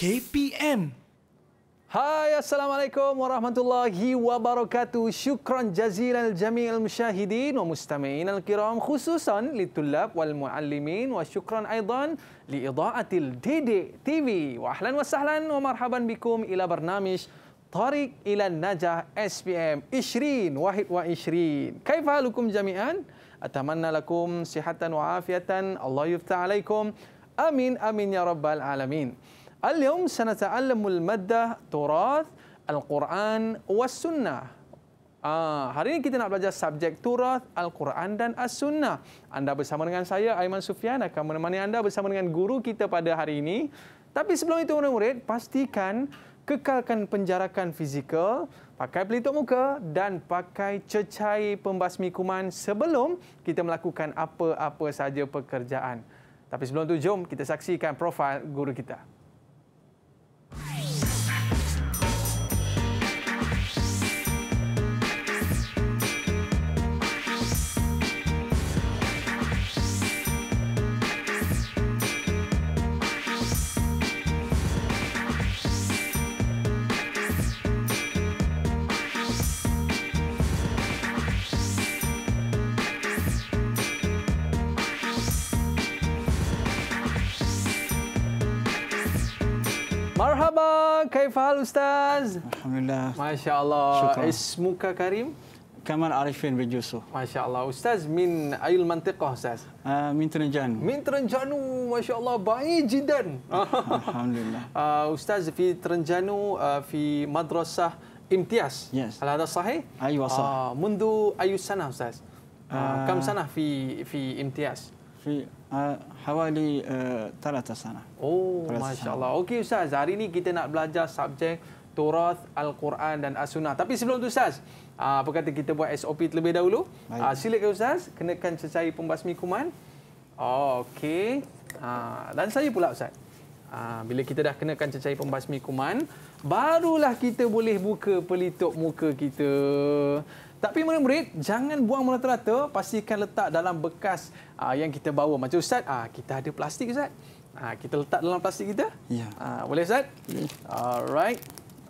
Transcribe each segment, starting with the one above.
KPN هاي السلام عليكم ورحمة الله وبركاته شكرا جزيلا لجميع المشاهدين ومستمعين الكرام خصوصا للطلاب والمعلمين وشكرا أيضا لإضاءة الدي دي تي في وأهلا وسهلا ومرحبا بكم إلى برنامج طريق إلى النجاح اس بي ام 2021 كيف حالكم جميعا؟ أتمنى لكم صحة وعافية الله يفتح عليكم آمين آمين يا رب العالمين اليوم سنتعلم المادة تراث القرآن والسنة Ah, hari ini kita nak belajar subjek turat Al-Quran dan As-Sunnah. Anda bersama dengan saya, Aiman Sufian, akan menemani anda bersama dengan guru kita pada hari ini. Tapi sebelum itu, murid-murid, pastikan kekalkan penjarakan fizikal, pakai pelitup muka dan pakai cecai pembasmi kuman sebelum kita melakukan apa-apa saja pekerjaan. Tapi sebelum itu, jom kita saksikan profil guru kita. Bye. Marhaba, kaif hal ustaz? Alhamdulillah. Masya-Allah. Ismuka Karim? Kamal Arifin bin Yusuf. Masya-Allah. Ustaz min ayul mantiqah ustaz? Uh, min Terengganu. Min Terengganu. Masya-Allah, baik jidan. Alhamdulillah. Uh, ustaz fi Terengganu uh, fi madrasah Imtias. Yes. Hal ada sahih? Ayu asal. Uh, mundu ayu sana ustaz? Uh, uh, kam sana fi fi Imtias? في حوالي ثلاثة سنة. أوه ما شاء الله. أوكي أستاذ. هاري ني كيتا نات بلاجا سابجيك توراث القرآن دان أسونا. تابي سبلون أستاذ. Apa kata kita buat SOP terlebih dahulu? Baik. Ah, silakan Ustaz, kenakan cecair pembasmi kuman. Ah, okey. Ah, dan saya pula Ustaz. Bila kita dah kenakan cecair pembasmi kuman, barulah kita boleh buka pelitup muka kita. Tapi murid-murid, jangan buang merata-rata. Pastikan letak dalam bekas uh, yang kita bawa. Macam Ustaz, uh, kita ada plastik Ustaz. Uh, kita letak dalam plastik kita. Ya. Uh, boleh Ustaz? Ya. Alright.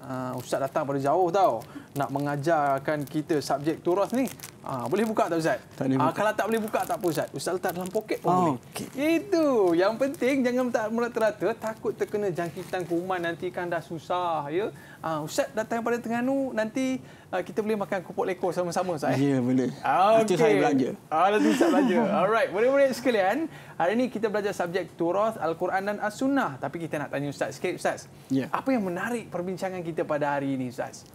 Uh, Ustaz datang pada jauh tau. Nak mengajarkan kita subjek turas ni. Uh, boleh buka tak Ustaz? Tak boleh buka. kalau tak boleh buka tak apa Ustaz. Ustaz letak dalam poket pun oh, boleh. Okay. Itu. Yang penting jangan tak merata-rata. Takut terkena jangkitan kuman nanti kan dah susah. Ya uh, Ustaz datang pada tengah nu nanti uh, kita boleh makan kupuk leko sama-sama saya. Eh? Ya, boleh. Okay. Nanti saya belanja. Ah, nanti Ustaz belanja. Alright, boleh-boleh sekalian. Hari ini kita belajar subjek Turoth, Al-Quran dan As-Sunnah. Tapi kita nak tanya Ustaz sikit Ustaz. Ya. Apa yang menarik perbincangan kita pada hari ini Ustaz?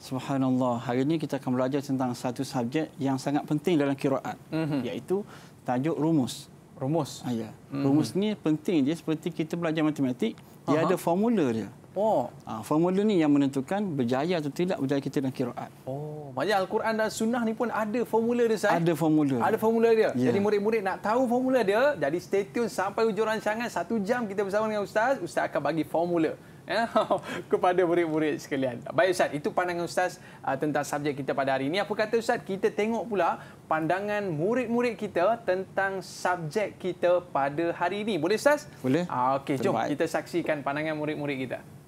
Subhanallah. Hari ini kita akan belajar tentang satu subjek yang sangat penting dalam kiraat. Mm-hmm. Iaitu tajuk rumus. Rumus. Ah, ya. Mm-hmm. Rumus ni penting dia seperti kita belajar matematik. Dia uh ada formula dia apa? Ha, formula ni yang menentukan berjaya atau tidak berjaya kita dalam kiraat. Oh, maknanya Al-Quran dan Sunnah ni pun ada formula dia, Syed? Ada formula. Ada formula dia. Ya. Jadi murid-murid nak tahu formula dia, jadi stay tune sampai hujung rancangan. Satu jam kita bersama dengan Ustaz, Ustaz akan bagi formula ya, kepada murid-murid sekalian. Baik Ustaz, itu pandangan Ustaz ah, tentang subjek kita pada hari ini. Apa kata Ustaz, kita tengok pula pandangan murid-murid kita tentang subjek kita pada hari ini. Boleh Ustaz? Boleh. Uh, Okey, jom kita saksikan pandangan murid-murid kita.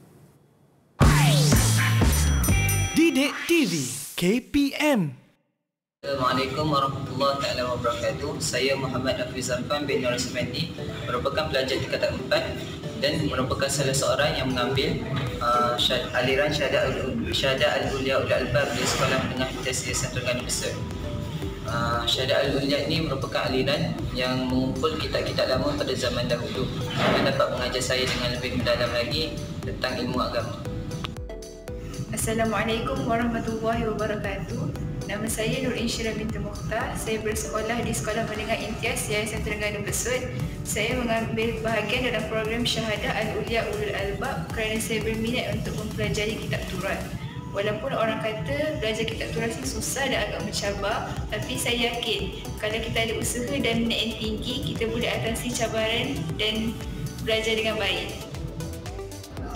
Didik TV KPM Assalamualaikum warahmatullahi taala wabarakatuh. Saya Muhammad Afiz Zafan bin Nur Sementi, merupakan pelajar tingkat empat dan merupakan salah seorang yang mengambil uh, syad, aliran syahadah al syahadah al-ulia ulil albab di sekolah menengah Tasik Central Ghana Besar. Uh, syahadah al-ulia ini merupakan aliran yang mengumpul kitab-kitab lama pada zaman dahulu Anda dapat mengajar saya dengan lebih mendalam lagi tentang ilmu agama. Assalamualaikum warahmatullahi wabarakatuh. Nama saya Nur Insyirah binti Mukhtar. Saya bersekolah di Sekolah Menengah Intias Yayasan Terengganu Besut. Saya mengambil bahagian dalam program Syahadah Al-Ulia Ulul Albab kerana saya berminat untuk mempelajari kitab turat. Walaupun orang kata belajar kitab turat ini susah dan agak mencabar, tapi saya yakin kalau kita ada usaha dan minat yang tinggi, kita boleh atasi cabaran dan belajar dengan baik.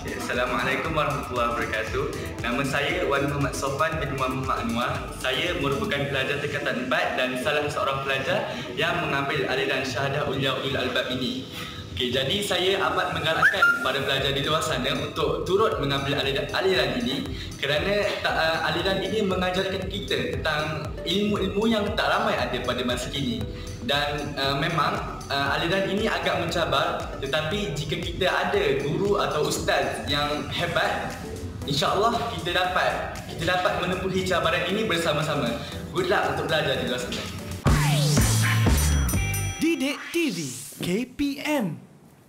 Okay. Assalamualaikum warahmatullahi wabarakatuh. Nama saya Wan Muhammad Sofan bin Muhammad Anwar. Saya merupakan pelajar tingkatan 4 dan salah seorang pelajar yang mengambil aliran syahadah ulia ulil albab ini. Okay, jadi saya amat menggalakkan para pelajar di luar sana untuk turut mengambil aliran, aliran ini kerana tak, uh, eh, aliran ini mengajarkan kita tentang ilmu-ilmu yang tak ramai ada pada masa kini dan uh, memang uh, aliran ini agak mencabar tetapi jika kita ada guru atau ustaz yang hebat insyaallah kita dapat kita dapat menempuhi cabaran ini bersama-sama good luck untuk belajar di luar sana Didik TV KPM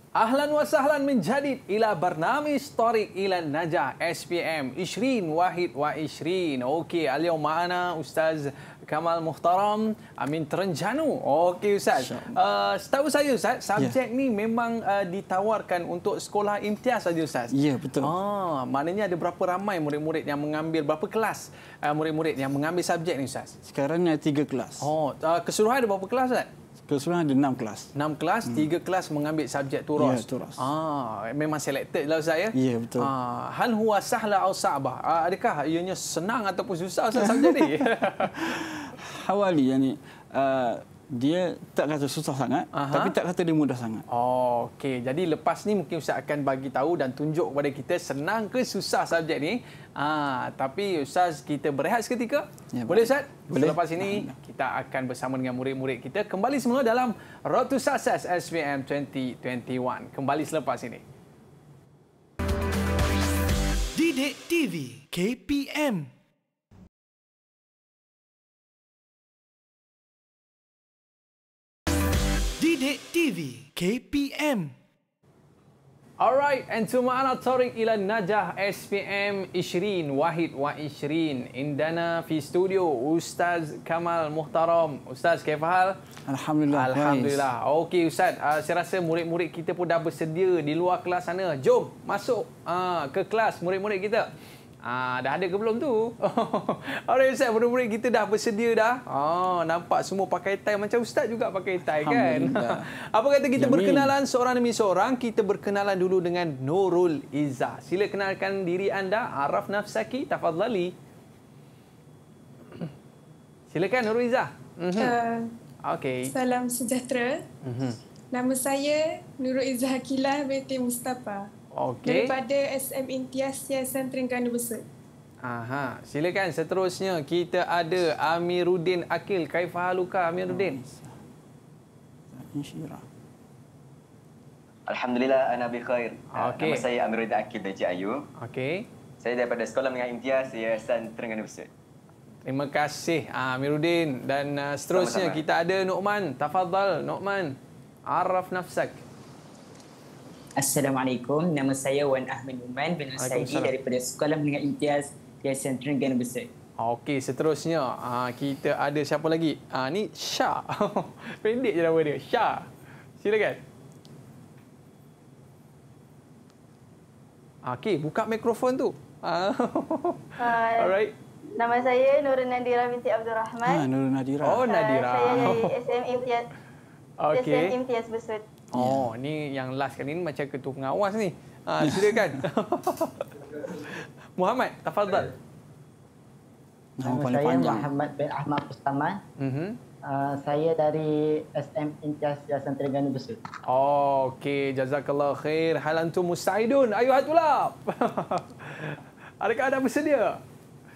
Ahlan wa sahlan menjadi ila bernami story ila najah SPM Ishrin Wahid wa Ishrin Okey, alio maana Ustaz Kamal Muhtaram Amin Terenjanu. Okey Ustaz. Uh, setahu saya Ustaz, ya. subjek ya. ni memang uh, ditawarkan untuk sekolah imtiaz saja Ustaz. Ya, betul. Ah, maknanya ada berapa ramai murid-murid yang mengambil, berapa kelas uh, murid-murid yang mengambil subjek ni Ustaz? Sekarang ada tiga kelas. Oh, uh, keseluruhan ada berapa kelas Ustaz? Kelas ada enam kelas. Enam kelas, hmm. tiga kelas mengambil subjek tu ROS. Ya, tu ROS. Ah, memang selected lah saya. ya? Ya, betul. Ah, hal huwa sahla au sa'bah. Ah, adakah ianya senang ataupun susah Ustaz subjek ni? Awali, yani, uh, dia tak kata susah sangat Aha. tapi tak kata dia mudah sangat. Oh, okey. Jadi lepas ni mungkin ustaz akan bagi tahu dan tunjuk kepada kita senang ke susah subjek ni. Ah, tapi ustaz kita berehat seketika. Ya, boleh ustaz? Boleh. Lepas ini kita akan bersama dengan murid-murid kita kembali semula dalam Road to Success SPM 2021. Kembali selepas ini. Didik TV KPM Sidik TV KPM. Alright, and to ma'ana tarik ila najah SPM Ishrin, Wahid Wa Ishrin, Indana fi studio, Ustaz Kamal Muhtaram. Ustaz, kaya fahal? Alhamdulillah. Alhamdulillah. Nice. Okey, Ustaz, uh, saya rasa murid-murid kita pun dah bersedia di luar kelas sana. Jom, masuk uh, ke kelas murid-murid kita. Ah, dah ada ke belum tu? Alright Ustaz, murid-murid kita dah bersedia dah. Ah, nampak semua pakai tie macam Ustaz juga pakai tie kan? Apa kata kita Yamin. berkenalan seorang demi seorang? Kita berkenalan dulu dengan Nurul Iza. Sila kenalkan diri anda, Araf Nafsaki Tafadlali. Silakan Nurul Iza. Mhm. Uh, okay. Salam sejahtera. Uh-huh. Nama saya Nurul Izzah Akilah binti Mustafa. Okay. Daripada SM Intias Yayasan Terengganu Besar. Aha, silakan seterusnya kita ada Amiruddin Akil Kaifah Haluka Amiruddin. Oh, Alhamdulillah ana bi khair. Ah, okay. Nama saya Amiruddin Akil dari Ayu. Okey. Saya daripada Sekolah Menengah Intias Yayasan Terengganu Besar. Terima kasih ah, Amiruddin dan ah, seterusnya Sama-sama. kita ada Nokman. Tafadhal Nokman. Araf nafsak. Assalamualaikum. Nama saya Wan Ahmad Uman bin Saidi daripada Sekolah Menengah Imtiaz Tia Sentren Gana Besar. Ah, okey, seterusnya ah, kita ada siapa lagi? Ah ni Syah. Pendek je nama dia. Syah. Silakan. Ah, okey, buka mikrofon tu. Hai. Alright. Nama saya Nurul Nadira binti Abdul Rahman. Ha, Nurul Nadira. Oh, Nadira. saya dari SM Imtiaz. Okey. SM Imtiaz Besut. Ya. Oh, yeah. ni yang last kan ini macam ketua pengawas ni. Ha, silakan. Muhammad, tafadhal. Nama saya panjang. Muhammad bin Ahmad Bustaman. Uh-huh. Mhm. Ah, uh, saya dari SM Intias Jasan Terengganu Besut. Oh, okey. Jazakallah khair. Hal antum musta'idun. Ayuh hatulap. Adakah anda bersedia?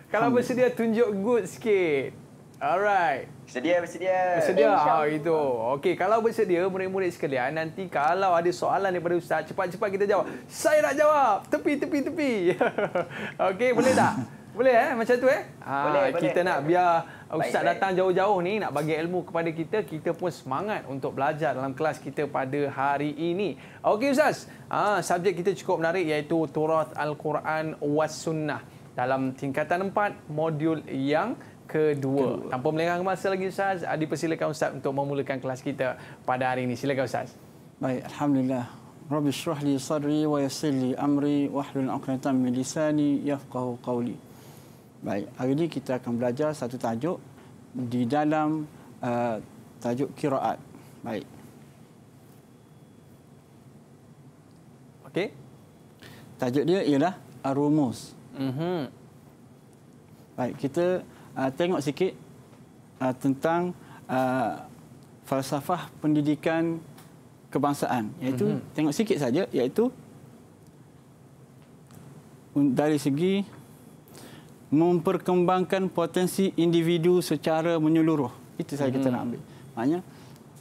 Kalau bersedia, tunjuk good sikit. Alright. Bersedia, bersedia. Bersedia, ah, itu. Okey, kalau bersedia, murid-murid sekalian, nanti kalau ada soalan daripada Ustaz, cepat-cepat kita jawab. Saya nak jawab. Tepi, tepi, tepi. Okey, boleh tak? Boleh eh macam tu eh? Ah, boleh, ah, boleh. kita nak biar ustaz baik, datang jauh-jauh ni nak bagi ilmu kepada kita, kita pun semangat untuk belajar dalam kelas kita pada hari ini. Okey ustaz. Ah subjek kita cukup menarik iaitu Turath Al-Quran was Sunnah dalam tingkatan empat modul yang kedua. kedua. Tanpa melengang masa lagi Ustaz, ah, dipersilakan Ustaz untuk memulakan kelas kita pada hari ini. Silakan Ustaz. Baik, Alhamdulillah. Rabbi syurah li sarri wa yasir li amri wa hlul aqnatan min yafqahu qawli. Baik, hari ini kita akan belajar satu tajuk di dalam uh, tajuk kiraat. Baik. Okey. Tajuk dia ialah arumus. Mm -hmm. Baik, kita uh, tengok sikit uh, tentang uh, falsafah pendidikan kebangsaan iaitu mm-hmm. tengok sikit saja iaitu dari segi memperkembangkan potensi individu secara menyeluruh itu saja mm-hmm. kita mhm. nak ambil maknanya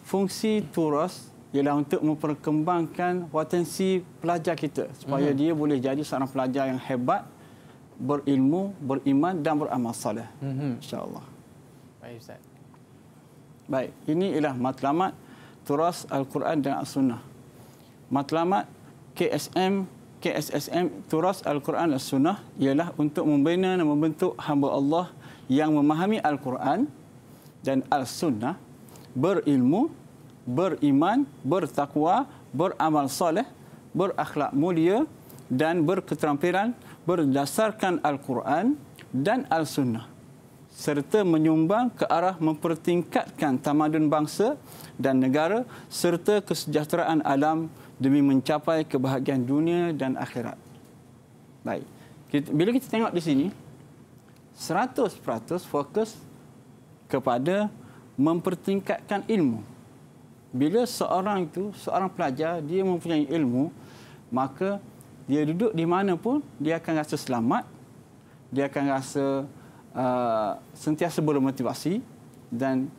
fungsi turas ialah untuk memperkembangkan potensi pelajar kita supaya mm-hmm. dia boleh jadi seorang pelajar yang hebat berilmu, beriman dan beramal soleh. Mm-hmm. InsyaAllah. Baik Ustaz. Baik, ini ialah matlamat turas Al-Quran dan As-Sunnah. Matlamat KSM, KSSM, turas Al-Quran dan As-Sunnah ialah untuk membina dan membentuk hamba Allah yang memahami Al-Quran dan Al-Sunnah, berilmu, beriman, bertakwa, beramal soleh, berakhlak mulia dan berketerampilan berdasarkan Al-Quran dan Al-Sunnah serta menyumbang ke arah mempertingkatkan tamadun bangsa dan negara serta kesejahteraan alam demi mencapai kebahagiaan dunia dan akhirat. Baik. Kita, bila kita tengok di sini 100% fokus kepada mempertingkatkan ilmu. Bila seorang itu, seorang pelajar dia mempunyai ilmu, maka dia duduk di mana pun dia akan rasa selamat dia akan rasa uh, sentiasa bermotivasi dan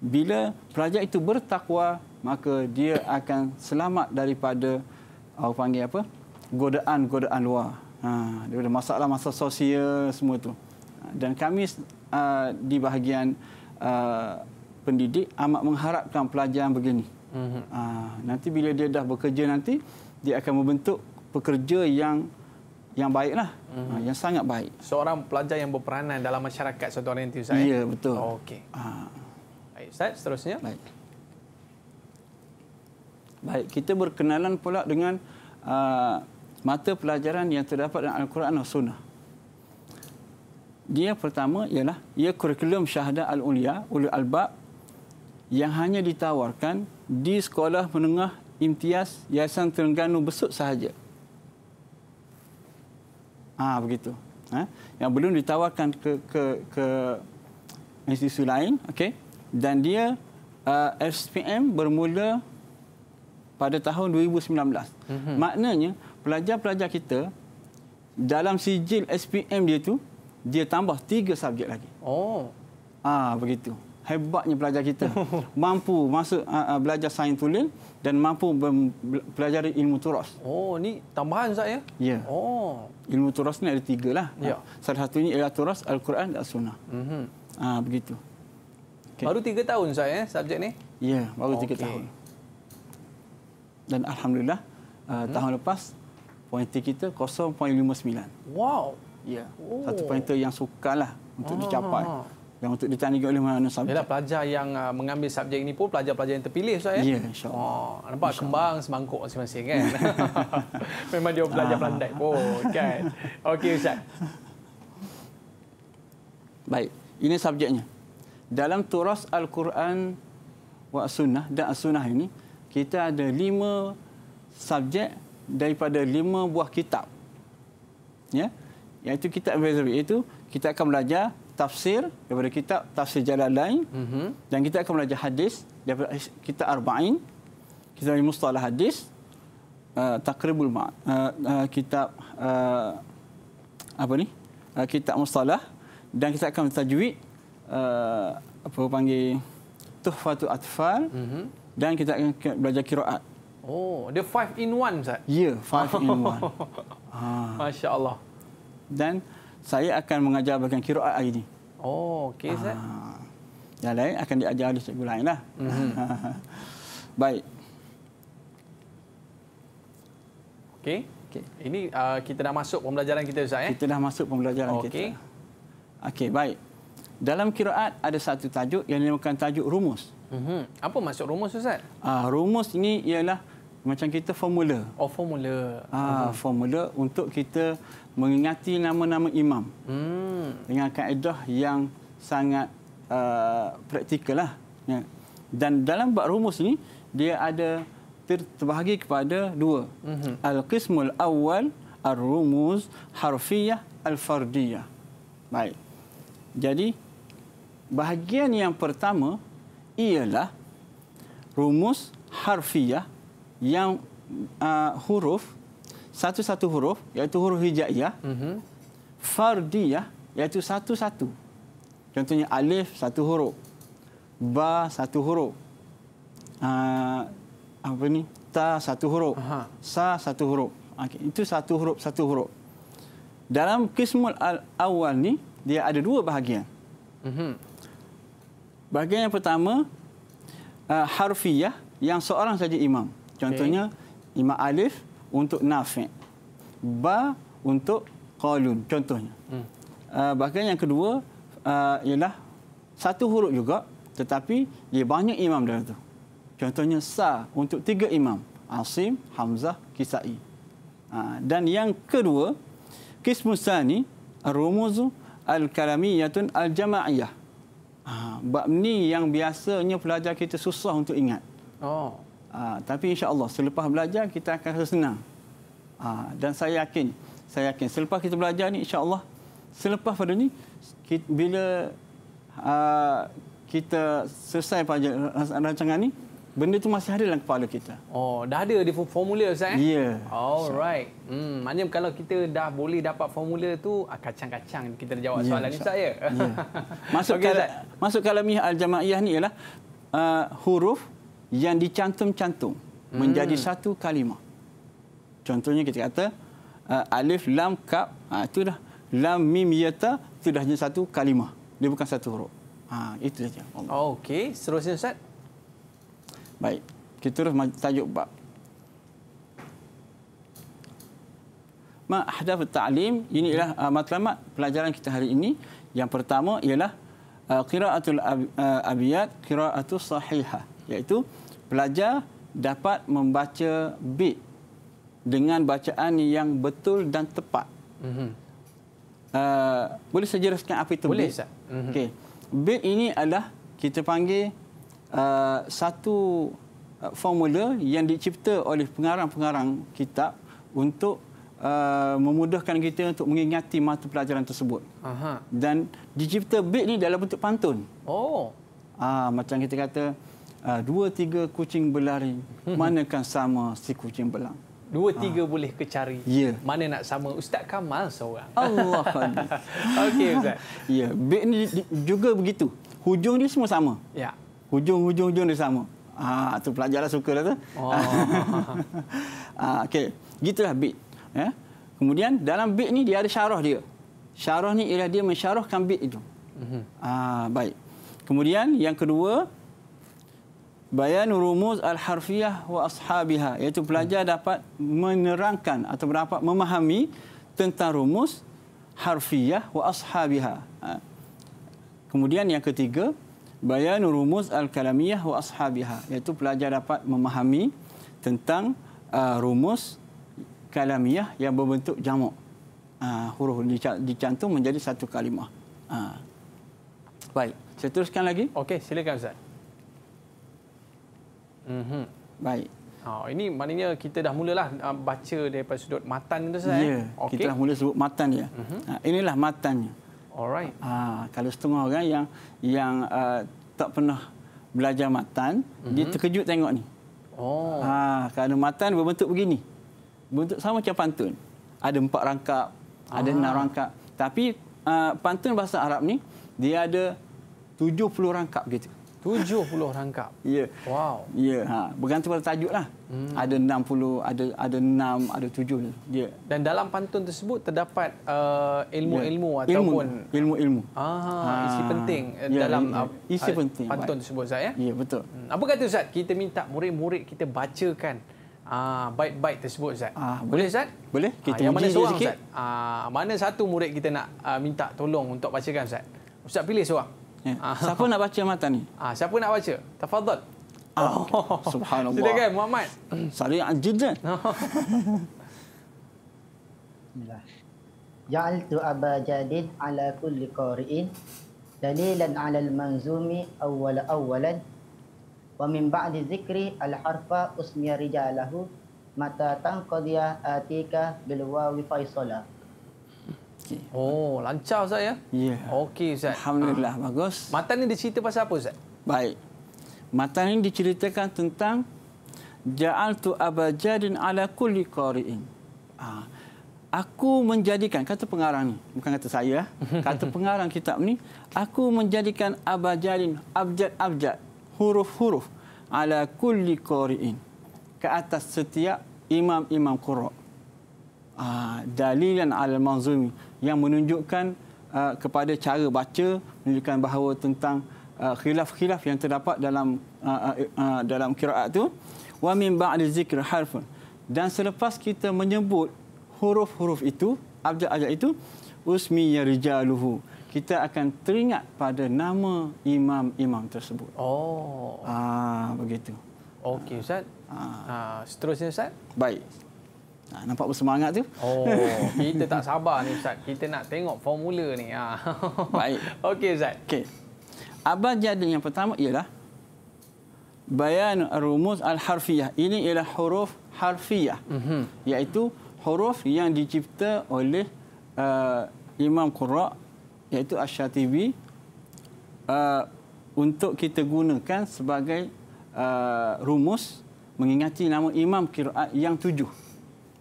bila pelajar itu bertakwa maka dia akan selamat daripada apa panggil apa godaan-godaan luar ha daripada masalah-masalah sosial semua tu dan kami uh, di bahagian uh, pendidik amat mengharapkan pelajar begini. Uh, nanti bila dia dah bekerja nanti dia akan membentuk pekerja yang yang baiklah mm-hmm. yang sangat baik seorang pelajar yang berperanan dalam masyarakat suatu orang itu saya ya eh? betul oh, okey ha. baik ustaz seterusnya baik baik kita berkenalan pula dengan uh, mata pelajaran yang terdapat dalam al-Quran dan sunnah dia pertama ialah ia kurikulum syahadah al-ulia ulul albab yang hanya ditawarkan di sekolah menengah imtiaz Yayasan Terengganu Besut sahaja. Ah begitu. Eh? Yang belum ditawarkan ke ke ke institusi lain, okey. Dan dia uh, SPM bermula pada tahun 2019. Mm-hmm. Maknanya pelajar-pelajar kita dalam sijil SPM dia tu dia tambah tiga subjek lagi. Oh. Ah begitu hebatnya pelajar kita mampu masuk uh, ah, uh, ah, belajar sains tulen dan mampu belajar ilmu turas. Oh, ni tambahan Ustaz ya? Ya. Oh. Ilmu turas ni ada tiga lah. Ya. Ah, salah satunya ialah turas, Al-Quran dan Sunnah. Mm -hmm. Ha, begitu. Okay. Baru tiga tahun Ustaz ya, subjek ni? Ya, baru okay. tiga tahun. Dan Alhamdulillah, mm -hmm. uh, tahun lepas, pointer kita 0.59. Wow. Ya, oh. satu pointer yang sukar lah untuk ah. dicapai yang untuk ditandingi oleh mana subjek. Yalah, pelajar yang uh, mengambil subjek ini pun pelajar-pelajar yang terpilih Ustaz. Ya, ya insyaAllah. Oh, nampak insya kembang semangkuk masing-masing kan? Memang dia belajar ah. pelandai pun kan? Okey Ustaz. Baik, ini subjeknya. Dalam turas Al-Quran wa sunnah dan sunnah ini, kita ada lima subjek daripada lima buah kitab. Ya, iaitu kitab Bezawi. itu kita akan belajar tafsir daripada kitab tafsir jalan lain mm-hmm. dan kita akan belajar hadis daripada kitab arba'in kita belajar mustalah hadis uh, eh, takribul ma uh, eh, uh, eh, kitab uh, apa ni uh, kitab mustalah dan kita akan tajwid uh, apa panggil tuhfatul atfal mm-hmm. dan kita akan belajar qiraat oh dia five in one Zat? ya yeah, five in one ha. Ah. masya-Allah dan saya akan mengajar bahagian kiraat hari ini. Oh, okey ah. Ustaz. Ah. Yang lain akan diajar oleh cikgu lain lah. hmm Baik. Okey. Okay. Ini uh, kita dah masuk pembelajaran kita Ustaz. Eh? Kita dah masuk pembelajaran okay. kita. Okey. Okey, baik. Dalam kiraat ada satu tajuk yang dinamakan tajuk rumus. Mm-hmm. Apa maksud rumus Ustaz? uh, rumus ini ialah macam kita formula. Oh, formula. Ah, uh, mm-hmm. formula untuk kita mengingati nama-nama imam hmm. dengan kaedah yang sangat uh, praktikal lah. Ya. Dan dalam bab rumus ni dia ada terbahagi kepada dua. Hmm. Al-qismul awal ar-rumuz harfiyah al-fardiyah. Baik. Jadi bahagian yang pertama ialah rumus harfiah yang uh, huruf satu-satu huruf iaitu huruf hijaiyah. Mhm. Fardiyah iaitu satu-satu. Contohnya alif satu huruf. Ba satu huruf. Uh, apa ni? Ta satu huruf. Aha. Sa satu huruf. Okay. itu satu huruf satu huruf. Dalam kismul awal ni dia ada dua bahagian. Mhm. Bahagian yang pertama uh, ah, harfiah yang seorang saja imam. Contohnya okay. imam alif untuk nafi' ba untuk qalun contohnya hmm. uh, bahkan yang kedua uh, ialah satu huruf juga tetapi dia banyak imam dalam tu contohnya sa untuk tiga imam asim hamzah kisai uh, dan yang kedua kismus sani rumuz al kalamiyatun al jamaiyah uh, bab ni yang biasanya pelajar kita susah untuk ingat oh Ah, tapi insya-Allah selepas belajar kita akan rasa senang. Ha, dan saya yakin, saya yakin selepas kita belajar ni insya-Allah selepas pada ni kita, bila ha, kita selesai pada rancangan ni benda tu masih ada dalam kepala kita. Oh, dah ada di formula Ustaz eh? Ya. Yeah. Alright. Hmm, maknanya kalau kita dah boleh dapat formula tu, kacang-kacang kita dah jawab yeah, soalan ni Ustaz ya. Yeah. masuk okay, kalau, masuk kalau mi al-jama'iyah ni ialah uh, huruf, yang dicantum-cantum hmm. menjadi satu kalimah. Contohnya kita kata uh, alif lam kap ha, itu dah lam mim yata itu dah jadi satu kalimah. Dia bukan satu huruf. Ha, itu saja. Oh, Okey, seterusnya Ustaz. Baik, kita terus tajuk bab. Ma ahdaf ta'lim, ini ialah uh, matlamat pelajaran kita hari ini. Yang pertama ialah uh, qiraatul uh, abiyat, qiraatul sahihah. Iaitu pelajar dapat membaca beat dengan bacaan yang betul dan tepat. Mm-hmm. Uh, boleh saya jelaskan apa itu boleh, beat? Boleh, mm-hmm. Okey. Beat ini adalah kita panggil uh, satu uh, formula yang dicipta oleh pengarang-pengarang kitab untuk Uh, memudahkan kita untuk mengingati mata pelajaran tersebut. Aha. Dan dicipta beat ni dalam bentuk pantun. Oh. Ah uh, macam kita kata uh, dua tiga kucing berlari hmm. manakan sama si kucing belang dua ah. tiga ha. boleh kecari yeah. mana nak sama ustaz kamal seorang Allah okey ustaz ya yeah. ni juga begitu hujung dia semua sama ya yeah. hujung hujung hujung dia sama ah ha, tu pelajarlah lah tu oh ah okey gitulah bit ya yeah. kemudian dalam bit ni dia ada syarah dia syarah ni ialah dia mensyarahkan bit itu mm-hmm. ah baik kemudian yang kedua Bayan rumus al-harfiyah wa ashabiha iaitu pelajar hmm. dapat menerangkan atau dapat memahami tentang rumus harfiyah wa ashabiha. Ha. Kemudian yang ketiga, bayan rumus al-kalamiyah wa ashabiha iaitu pelajar dapat memahami tentang uh, rumus kalamiyah yang berbentuk jamak. Uh, huruf dicantum menjadi satu kalimah. Uh. Baik, saya teruskan lagi. Okey, silakan Ustaz. Mm-hmm. Baik. Oh, ini maknanya kita dah mulalah uh, baca daripada sudut matan itu saja. Ya, okay. Eh? kita dah mula sebut matan ya. Mm-hmm. Ha, inilah matannya. Alright. Ha, kalau setengah orang yang yang uh, tak pernah belajar matan, mm-hmm. dia terkejut tengok ni. Oh. Ha, kerana matan berbentuk begini. Bentuk sama macam pantun. Ada empat rangkap, ah. ada enam rangkap. Tapi uh, pantun bahasa Arab ni, dia ada tujuh puluh rangkap gitu. Tujuh puluh rangkap. Ya. Yeah. Wow. Ya, yeah, ha. Bergantung pada lah. Hmm. Ada puluh, ada ada enam, ada tujuh. Ya. Yeah. Dan dalam pantun tersebut terdapat uh, ilmu-ilmu uh, ya. yeah. ataupun ilmu-ilmu. Ah, ha. isi penting yeah, ya, dalam yeah. Ya. Uh, isi uh, penting pantun tersebut Ustaz ya. yeah, betul. Hmm. Apa kata Ustaz? Kita minta murid-murid kita bacakan ah uh, bait-bait tersebut Ustaz. Ah, boleh Ustaz? Boleh. Ah, kita uh, yang mana seorang Ustaz? uh, mana satu murid kita nak uh, minta tolong untuk bacakan Ustaz? Ustaz pilih seorang. Ya. Ah. Siapa nak baca matan ni? Ah, siapa nak baca? Tafadhal. Oh, ah. okay. Subhanallah. Silakan Muhammad. Sari anjin kan? tu Aba Jadid ala kulli qari'in dalilan ala al-manzumi awwala awwalan wa min ba'di zikri al-harfa usmiya rijalahu mata tanqadiya atika bil wawi faisalah. Okay. Oh, lancar Ustaz ya? Ya. Okey Ustaz. Alhamdulillah, ha. bagus. Matan ini dicerita pasal apa Ustaz? Baik. Matan ini diceritakan tentang tu abajadin ala kulli qari'in. Ha. Aku menjadikan, kata pengarang ni, bukan kata saya, kata pengarang kitab ni, aku menjadikan abajadin, abjad-abjad, huruf-huruf ala kulli qari'in. Ke atas setiap imam-imam Qur'an. Ah, dalilan al-manzumi yang menunjukkan ah, kepada cara baca menunjukkan bahawa tentang ah, khilaf-khilaf yang terdapat dalam eh, dalam qiraat tu wa min ba'di zikr harfun dan selepas kita menyebut huruf-huruf itu abjad-abjad itu usmi yarijaluhu kita akan teringat pada nama imam-imam tersebut. Oh. Ah begitu. Okey ustaz. Ah. ah seterusnya ustaz? Baik. Ah, nampak bersemangat tu. Oh, kita tak sabar ni Ustaz. Kita nak tengok formula ni. Ha. Baik. Okey Ustaz. Okey. Abad jadi yang pertama ialah bayan rumus al-harfiyah. Ini ialah huruf harfiyah. Mm -hmm. Iaitu huruf yang dicipta oleh uh, Imam Qurra iaitu Ash-Shatibi uh, untuk kita gunakan sebagai uh, rumus mengingati nama Imam Qiraat yang tujuh.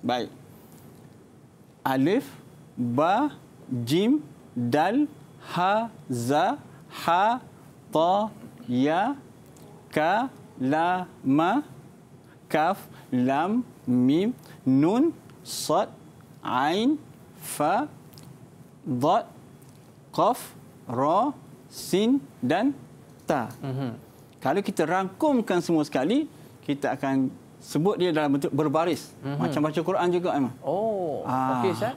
Baik. Alif, Ba, Jim, Dal, Ha, Za, Ha, Ta, Ya, Ka, La, Ma, Kaf, Lam, Mim, Nun, Sat, Ain, Fa, Dot, Qaf, Ra, Sin dan Ta. Mm-hmm. Kalau kita rangkumkan semua sekali, kita akan sebut dia dalam bentuk berbaris mm-hmm. macam baca Quran juga memang. Oh, ah. okey Ustaz.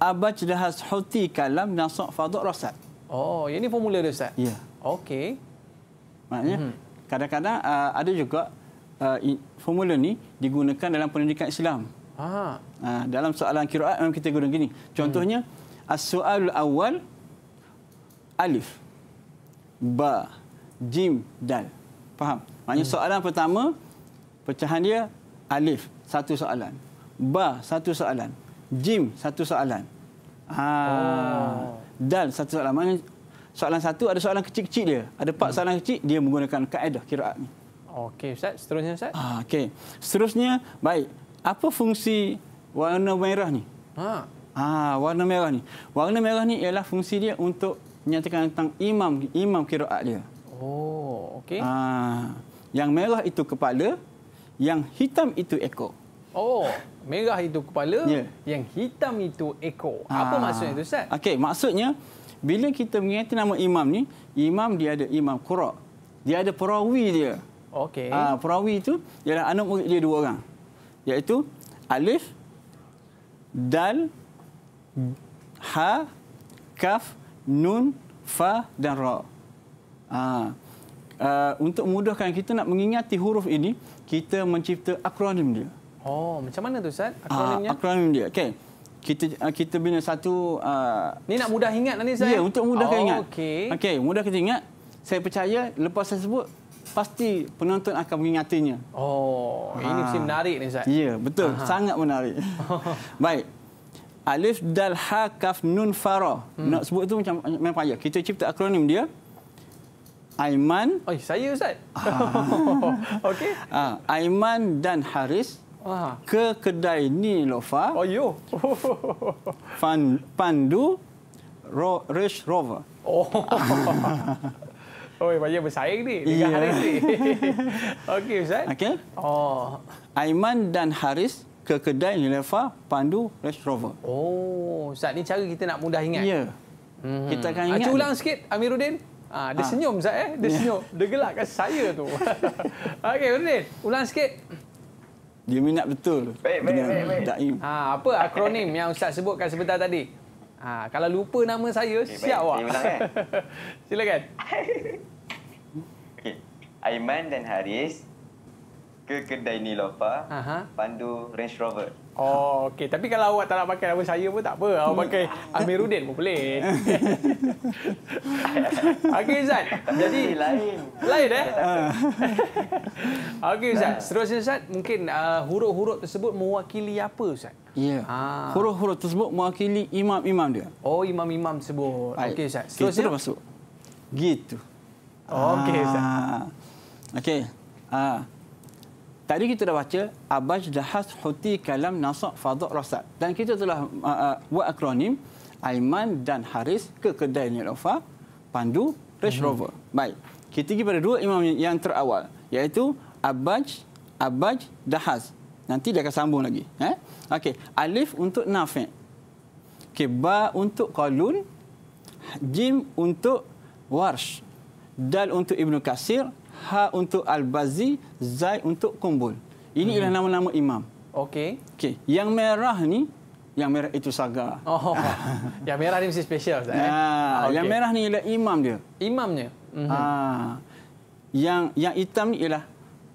Abaj dahas huti kalam nasak fadak rasat. Oh, ini formula dia Ustaz? Ya. Okey. Maknanya mm-hmm. kadang-kadang uh, ada juga uh, formula ni digunakan dalam pendidikan Islam. Ah. Uh, dalam soalan kiraat memang kita guna gini. Contohnya mm. as-su'al awal alif ba jim dal. Faham? Maknanya mm. soalan pertama Pecahan dia alif satu soalan, ba satu soalan, jim satu soalan. Ha. Oh. Dan satu soalan. Maksudnya, soalan satu ada soalan kecil-kecil dia. Ada empat hmm. soalan kecil dia menggunakan kaedah kiraat ni. Okey ustaz, seterusnya ustaz. Ha, okey. Seterusnya baik. Apa fungsi warna merah ni? Ha. Ha, warna merah ni. Warna merah ni ialah fungsi dia untuk menyatakan tentang imam imam kiraat dia. Oh, okey. Ha. Yang merah itu kepala, yang hitam itu ekor. Oh, merah itu kepala, yeah. yang hitam itu ekor. Apa ah. maksudnya itu, Ustaz? Okey, maksudnya bila kita mengerti nama imam ni, imam dia ada imam qura. Dia ada perawi dia. Okey. Ah, perawi itu ialah anak murid dia dua orang. yaitu Alif Dal Ha Kaf Nun Fa dan Ra. Ah, Uh, untuk memudahkan kita nak mengingati huruf ini, kita mencipta akronim dia. Oh, macam mana tu, Ustaz? Ah, Akronimnya? Uh, akronim dia. Okey. Kita uh, kita bina satu uh, Ni nak mudah ingat nanti saya. Ya, yeah, untuk mudahkan oh, ingat. Okey. Okey, mudah kita ingat. Saya percaya lepas saya sebut pasti penonton akan mengingatinya. Oh, ini ah. mesti menarik ni, Ustaz. Ya, yeah, betul. Aha. Sangat menarik. Baik. Alif dal ha kaf nun fara. Hmm. Nak sebut tu macam memang payah. Kita cipta akronim dia. Aiman. oh saya Ustaz. Ah. Okey. Ah, Aiman dan Haris. Aha. ke kedai ni Lofa. Oh yo. Fan Pandu Ro, Rich Rover. Oh. oh, banyak bersaing ni dengan Haris ni. Okey Ustaz. Okey. Oh. Aiman dan Haris ke kedai ni Lofa Pandu Rich Rover. Oh, Ustaz ni cara kita nak mudah ingat. Ya. Yeah. hmm Kita akan ah, ingat. Aku ulang sikit Amiruddin. Ha, dia ha. senyum Zat eh. Dia ya. senyum. Dia gelak saya tu. Okey, Urnin. Ulang sikit. Dia minat betul. Baik, baik, baik. baik. Ha, apa akronim yang Ustaz sebutkan sebentar tadi? Ha, kalau lupa nama saya, okay, siap baik. awak. Eh? Silakan. Okay. Aiman dan Haris ke kedai Nilofa Aha. pandu Range Rover. Oh, okey. Tapi kalau awak tak nak pakai nama saya pun tak apa. Awak pakai Amiruddin pun boleh. okey, Zat. Jadi lain. Lain eh? Ah. okey, Zat. Seterusnya, Zat, mungkin uh, huruf-huruf tersebut mewakili apa, Zat? Ya. Yeah. Ha. Huruf-huruf tersebut mewakili imam-imam dia. Oh, imam-imam tersebut. Okey, Zat. Seterusnya. Okay, masuk. Gitu. Okey, Zat. Ah. Okay. ah. Tadi kita dah baca Abaj Dahas Huti Kalam Nasak Fadok Rasad. Dan kita telah uh, uh, buat akronim Aiman dan Haris ke kedai Nilofa Pandu Rush mhm. Rover. Mm-hmm. Baik. Kita pergi pada dua imam yang terawal iaitu Abaj Abaj Dahas. Nanti dia akan sambung lagi. Eh? Okey. Alif untuk Nafi. Okey. Ba untuk kolun Jim untuk Warsh. Dal untuk ibnu Kasir. Ha untuk Al-Bazi, Zai untuk Kumbul. Ini ialah hmm. nama-nama imam. Okey. Okey. Yang merah ni, yang merah itu saga. Oh. oh, oh. yang merah ni mesti special. Ustaz, eh? okay. Ya, ah, yang merah ni ialah imam dia. Imamnya? Mm-hmm. Ha, yang yang hitam ni ialah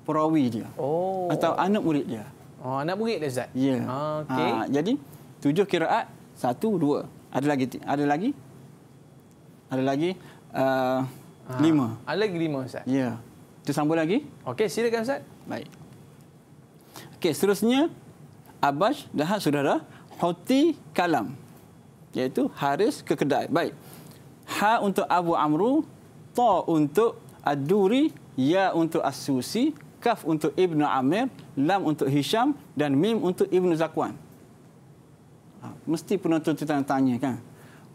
perawi dia. Oh. Atau anak murid dia. Oh, anak murid dia, Zat? Ya. Yeah. Okay. Ha, ah, jadi, tujuh kiraat, satu, dua. Ada lagi? Ada lagi? Ada lagi? Uh, ha. lima. Ada lagi lima, Ustaz? Ya. Yeah. Kita sambung lagi. Okey, silakan Ustaz. Baik. Okey, seterusnya Abash dah saudara. dah Kalam. Iaitu Haris ke kedai. Baik. Ha untuk Abu Amru, Ta untuk Aduri, Ya untuk Asusi, Kaf untuk Ibnu Amir, Lam untuk Hisham dan Mim untuk Ibnu Zakwan. Ha, mesti penonton tu tanya kan.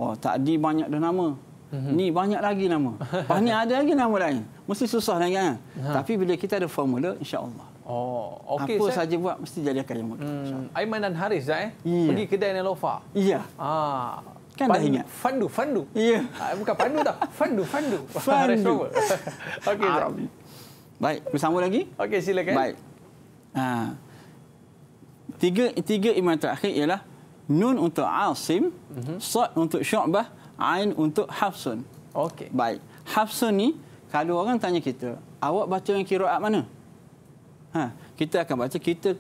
Oh, tadi banyak dah nama. -hmm. Ni banyak lagi nama. Pasti ada lagi nama lain. Mesti susah lagi kan. Ha. Tapi bila kita ada formula insya-Allah. Oh, okey. Apa saja buat mesti jadi akan yang mudah. Hmm. Aiman dan Haris dah eh. Yeah. Pergi kedai Nelofa. Iya. Yeah. Ah. Kan dah ingat. Fandu, Fandu. Iya. Yeah. Ah, bukan Pandu tau. Fandu, Fandu. Fandu. okey. Um. Baik, bersama lagi? Okey, silakan. Baik. Ha. Tiga tiga iman terakhir ialah Nun untuk Asim, mm -hmm. Sad untuk Syu'bah, Ain untuk Hafsun. Okey. Baik. Hafsun ni kalau orang tanya kita, awak baca yang kiraat mana? Ha, kita akan baca kita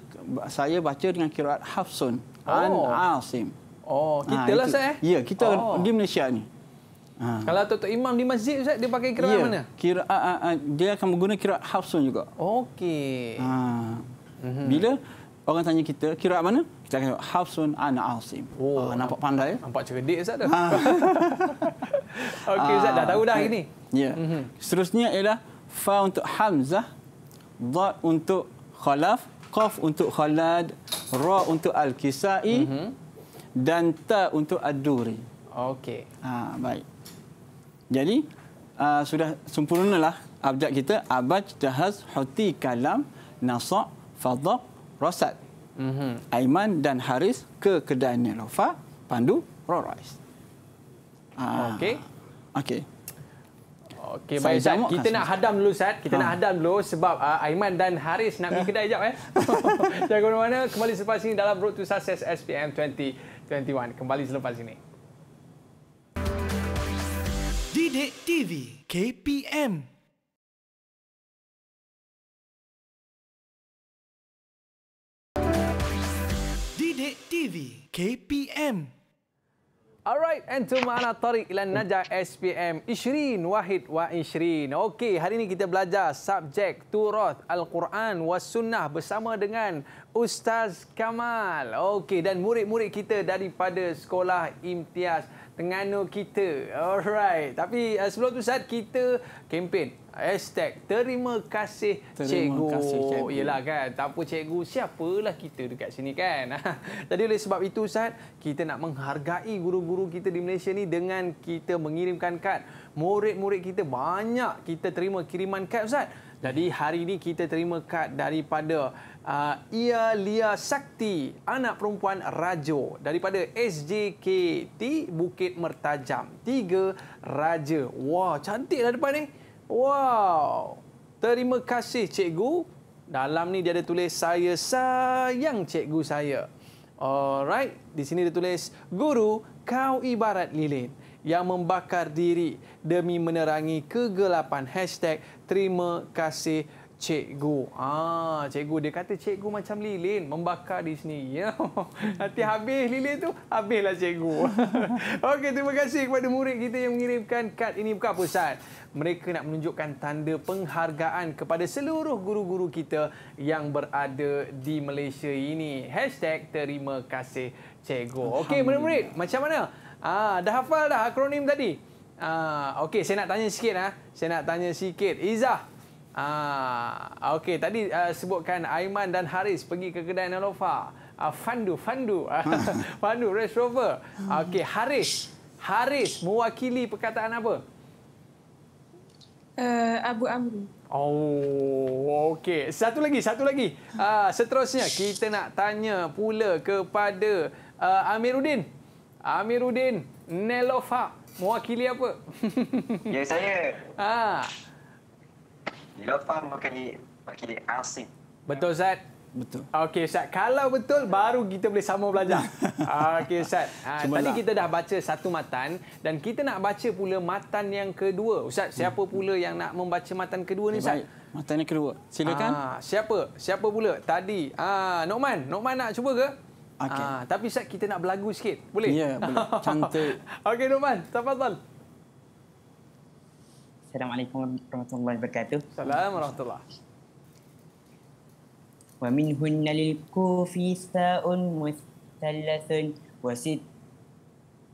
saya baca dengan kiraat Hafsun oh. An Asim. Oh, ha, kita lah saya. Eh? Ya, kita oh. di Malaysia ni. Ha. Kalau Toto Imam di masjid Ustaz dia pakai kiraat ya. mana? Kira uh, uh, dia akan guna kiraat Hafsun juga. Okey. Ha. Mm-hmm. Bila orang tanya kita kiraat mana? kita kata hafsun an asim. Oh, ah, nampak pandai. Nampak cerdik Ustaz tu. Ah. Ha. Okey Ustaz dah tahu dah ah, hari ni. Ya. Yeah. Mhm. Seterusnya ialah fa untuk hamzah, dha untuk khalaf, qaf untuk khalad, ra untuk al-kisai mhm. dan ta untuk ad-duri. Okey. Ha, baik. Jadi uh, sudah sempurnalah abjad kita abaj jahaz huti kalam nasa fadha rasad hmm Aiman dan Haris ke kedai Nilofa pandu Roll Royce. Ah. Okey. Okey. Okey, baik Ustaz. Kita nak hadam dulu Ustaz. Kita ha. nak ah. hadam dulu sebab uh, Aiman dan Haris nak pergi kedai jap eh. Jangan ke mana-mana. Kembali selepas ini dalam Road to Success SPM 2021. Kembali selepas ini. Didik TV KPM Pendek TV KPM Alright, and to mana tarik ilan najah SPM Ishrin Wahid wa Ishrin. Okey, hari ini kita belajar subjek Turoth Al-Quran wa Sunnah bersama dengan Ustaz Kamal. Okey, dan murid-murid kita daripada sekolah imtiaz Terengganu kita. Alright. Tapi uh, sebelum tu saat kita kempen Hashtag terima kasih terima cikgu. Terima kasih cikgu. kan. Tak apa cikgu, siapalah kita dekat sini kan. Jadi oleh sebab itu saat kita nak menghargai guru-guru kita di Malaysia ni dengan kita mengirimkan kad. Murid-murid kita banyak kita terima kiriman kad Ustaz. Jadi hari ini kita terima kad daripada uh, Ia Lia Sakti, anak perempuan Rajo daripada SJKT Bukit Mertajam. Tiga Raja. Wah, cantiklah depan ni. Wow. Terima kasih cikgu. Dalam ni dia ada tulis saya sayang cikgu saya. Alright, di sini dia tulis guru kau ibarat lilin yang membakar diri demi menerangi kegelapan hashtag terima kasih cikgu. Ah, cikgu dia kata cikgu macam lilin membakar di sini. Ya. Nanti habis lilin tu, habislah cikgu. Okey, terima kasih kepada murid kita yang mengirimkan kad ini bukan pusat Mereka nak menunjukkan tanda penghargaan kepada seluruh guru-guru kita yang berada di Malaysia ini. Hashtag terima Okey, murid-murid, macam mana? Ah, dah hafal dah akronim tadi. Ah, okey, saya nak tanya sikit ah. Saya nak tanya sikit. Iza, Ah, okey tadi uh, sebutkan Aiman dan Haris pergi ke kedai Nalofa. Ah, Fandu, Fandu. Ah, hmm. Fandu Range Rover. Okey, Haris. Haris mewakili perkataan apa? Uh, Abu Amru. Oh, okey. Satu lagi, satu lagi. Uh, seterusnya kita nak tanya pula kepada uh, Amiruddin. Amiruddin Nelofa mewakili apa? Ya saya. Ha. Nelofa mewakili mewakili asing. Betul Zat. Betul. Okey Ustaz, kalau betul baru kita boleh sama belajar. Okey Ustaz. Ha, tadi kita dah baca satu matan dan kita nak baca pula matan yang kedua. Ustaz, hmm. siapa pula yang nak membaca matan kedua ni Ustaz? Matan yang kedua. Silakan. Ha, siapa? Siapa pula? Tadi ah ha, Nokman, Nokman nak cuba ke? Okay. Ah, tapi Ustaz, kita nak berlagu sikit. Boleh? Ya, boleh. Cantik. Okey, Numan. Tafadhal. Assalamualaikum warahmatullahi wabarakatuh. Assalamualaikum warahmatullahi wabarakatuh. Wa min hunna lil kufi sa'un mustalathun wa sit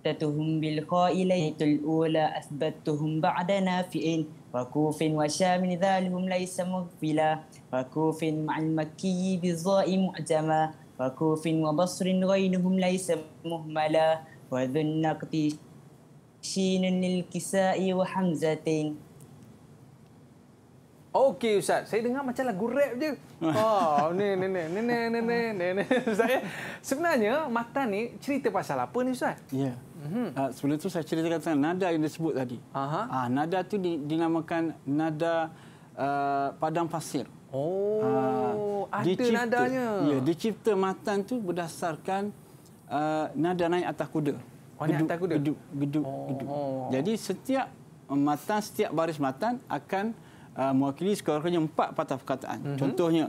tatuhum bil khailaitul ula asbattuhum ba'dana fi'in wa kufin wa syamin dhalhum laysa mughfila wa kufin ma'al makki bi za'i mu'jama wa وَكُوفٍ وَبَصْرٍ غَيْنُهُمْ لَيْسَ مُهْمَلًا وَذُنَّقْتِ شِينٌ wa hamzatin. Okey Ustaz, saya dengar macam lagu rap je. Oh, ni, ni, ni, ni, ni, ni, ni, ni, ni. Saya, eh, sebenarnya, mata ni cerita pasal apa ni Ustaz? Ya. Yeah. Mhm. mm Uh, sebelum tu saya ceritakan tentang nada yang disebut tadi. Aha. Uh, nada tu dinamakan nada uh, padang pasir. Oh, ha, ada cipta, nadanya. Ya, dia cipta matan tu berdasarkan uh, nada naik atas kuda. Oh, geduk, atas kuda? Geduk, geduk, oh. geduk. Jadi setiap um, matan, setiap baris matan akan uh, mewakili sekurang-kurangnya empat patah perkataan. Mm-hmm. Contohnya,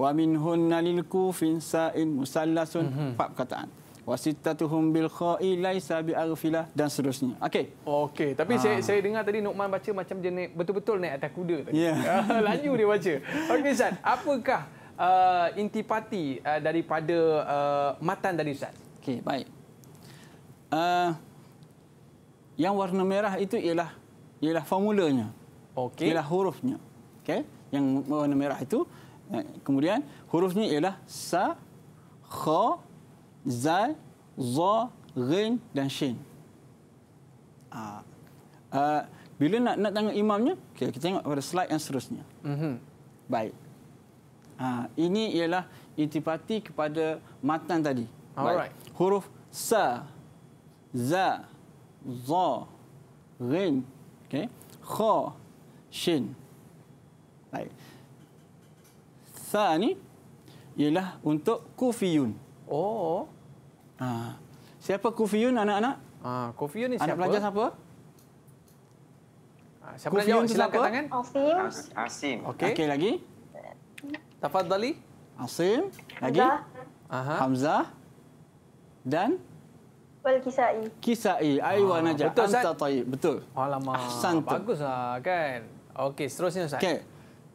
wa min hunnalil kufin sa'in musallasun mm-hmm. empat perkataan wasittatuhum bil kha'i laisa bi arfilah dan seterusnya. Okey. Okey, tapi ha. saya saya dengar tadi Nokman baca macam dia betul-betul naik atas kuda tadi. Yeah. Ya. Laju dia baca. Okey Ustaz, apakah uh, intipati uh, daripada uh, matan dari Ustaz? Okey, baik. Uh, yang warna merah itu ialah ialah formulanya. Okey. Ialah hurufnya. Okey. Yang warna merah itu eh, kemudian hurufnya ialah sa kha zal, za, ghain dan Shin. Ha. Uh, bila nak nak tengok imamnya, okay, kita tengok pada slide yang seterusnya. Mm-hmm. Baik. Ha, ini ialah intipati kepada matan tadi. Baik. Alright. Huruf sa, za, za, ghain, okay. kha, shin. Baik. Sa ni ialah untuk kufiyun. Oh. Ha. Siapa Kufiyun anak-anak? Ha, Kufiun ni siapa? Anak pelajar siapa? Ha, siapa Kufiyun nak jawab silakan tangan. Asim. Asim. Okey. Okey lagi. Tafadali. Asim. Lagi. Aha. Hamzah. Dan Wal Kisai. Kisai. Aiwa ah, Najah. Betul, Anta Betul. Betul. Alamak. Ahsan Baguslah kan. Okey, seterusnya Ustaz. Okey.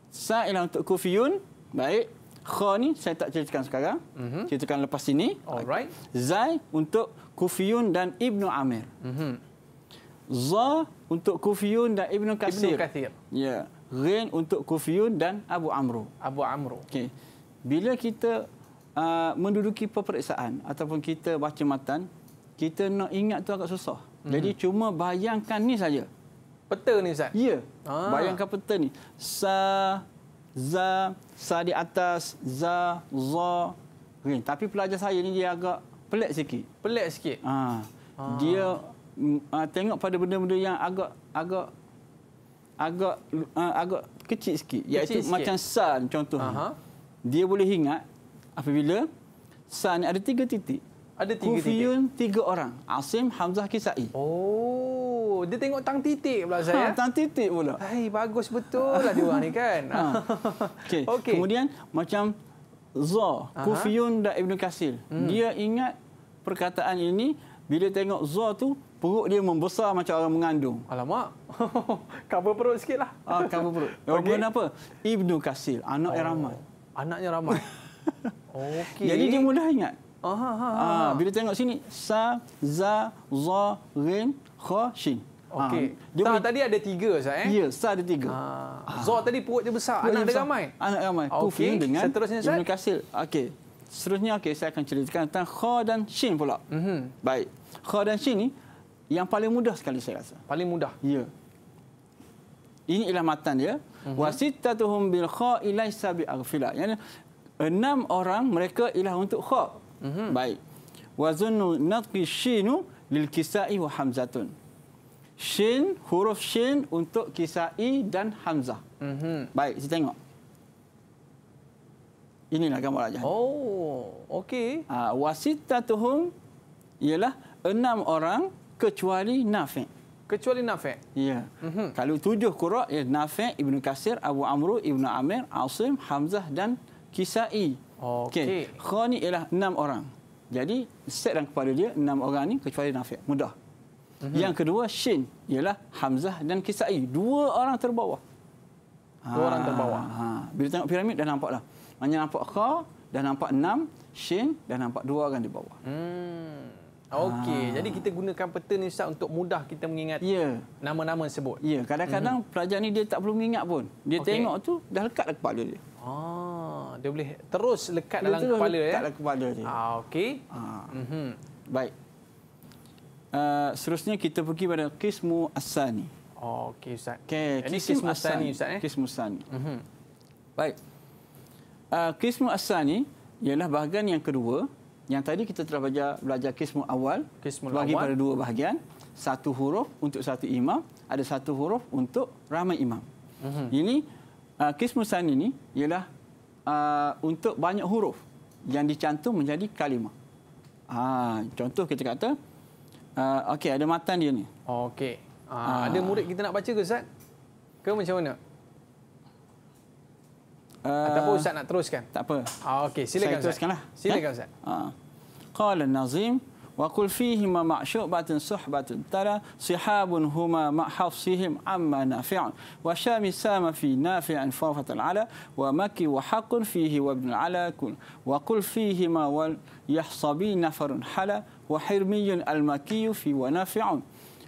Sa'ilah untuk Kufiyun. Baik. Kha ni saya tak ceritakan sekarang. Mm-hmm. Ceritakan lepas ini. Alright. Zai untuk Kufiyun dan Ibnu Amir. Mm-hmm. Za untuk Kufiyun dan Ibnu Kathir. Ibnu Kathir. Ya. Yeah. Ghin untuk Kufiyun dan Abu Amru. Abu Amru. Okey. Bila kita uh, menduduki peperiksaan ataupun kita baca matan, kita nak ingat tu agak susah. Mm-hmm. Jadi cuma bayangkan ni saja. Peta ni Ustaz? Ya. Yeah. Ah. Bayangkan peta ni. Sa za, sa di atas, za, za. Okay. Tapi pelajar saya ni dia agak pelik sikit. Pelik sikit? Ha. Ha. Dia uh, tengok pada benda-benda yang agak agak agak uh, agak kecil sikit. Iaitu kecil sikit. macam sa contohnya. Dia boleh ingat apabila sa ni ada tiga titik. Ada tiga titik. Kufiyun tiga orang. Asim, Hamzah, Kisai. Oh, dia tengok tang titik pula saya. Ha, ya? tang titik pula. Hai, bagus betul lah dia orang ni kan. Ha. Okey. Okay. Kemudian macam Za, Kufiyun dan ibnu Kasil. Hmm. Dia ingat perkataan ini bila tengok Za tu perut dia membesar macam orang mengandung. Alamak. kamu perut sikitlah. Ah, ha, cover perut. Lah. Ah, okay. Orang apa? ibnu Kasil, anak oh. Rahmat. Anaknya Rahmat. Okay. Jadi dia mudah ingat. Aha, ha, ha, aha. Ha, bila tengok sini sa za za ghin kha shin. Ah, okay. Ha, sa tadi ada tiga sah eh? Ya, sa ada tiga. Ha. Za tadi perut dia besar, anak dia ramai. Anak ramai. Okay. Kufi dengan seterusnya sah. Kasil. Okey. Seterusnya okey saya akan ceritakan tentang kha dan shin pula. Mm -hmm. Baik. Kha dan shin ni yang paling mudah sekali saya rasa. Paling mudah. Ya. Ini ialah matan dia. Mhm. Wasittatuhum bil kha ilaisa bi aghfila. Yani enam orang mereka ialah untuk kha. -hmm. Baik. Wazunu nadqi shinu lil kisai wa hamzatun. Shin, huruf shin untuk kisai dan hamzah. Mm -hmm. Baik, kita tengok. Ini nak gambar aja. Oh, okey. Ha, wasitatuhum ialah enam orang kecuali nafi' kecuali Nafi'. Ya. Mm -hmm. Kalau tujuh qura ya Nafi', Ibnu Kasir, Abu Amru, Ibnu Amir, Asim, Hamzah dan Kisai. Okey. Kha ni ialah enam orang. Jadi set dan kepala dia enam orang ni kecuali Nafiq. Mudah. uh Yang kedua Shin ialah Hamzah dan Kisai. Dua orang terbawah. Dua ah. orang terbawah. Ha. Bila tengok piramid dah nampaklah. hanya nampak Kha, dan nampak enam, Shin dan nampak dua orang di bawah. Hmm. Okey, ha. jadi kita gunakan peta ni Ustaz untuk mudah kita mengingat ya. nama-nama sebut. Ya, kadang-kadang mhm. pelajar ni dia tak perlu mengingat pun. Dia okay. tengok tu dah lekat lah kepala dia. Ah dia boleh terus lekat dia dalam terus kepala ya. Dalam kepala dia. Ah okey. Ah. Mm Baik. Uh, seterusnya kita pergi pada Kismu Asani. Oh okey Ustaz. Okay, Kismu Asani Ustaz eh. Kismu Asani. Mm -hmm. Baik. Uh, Kismu Asani ialah bahagian yang kedua yang tadi kita telah belajar, belajar kismu awal kismu awal. bagi pada dua bahagian satu huruf untuk satu imam ada satu huruf untuk ramai imam uh mhm. -huh. ini ah, kismu san ini ialah Uh, untuk banyak huruf yang dicantum menjadi kalimah. Ha, contoh kita kata, uh, okey ada matan dia ni. Okay, Ha, ah, ah. ha. Ada murid kita nak baca ke Ustaz? Ke macam mana? Uh, Ataupun Ustaz nak teruskan? Tak apa. Okey, silakan Saya Ustaz. Saya teruskanlah. Silakan Ustaz. Eh? Qala Nazim wa qul fihi ma ma'syubatun suhbatun tara sihabun huma ma hafsihim amma nafi'un wa syami sama fi nafi'an fawfatan ala wa maki wa haqqun fihi wa ibn ala kun wa qul fihi ma wal yahsabi nafarun hala wa hirmiyun al makiyu fi wa nafi'un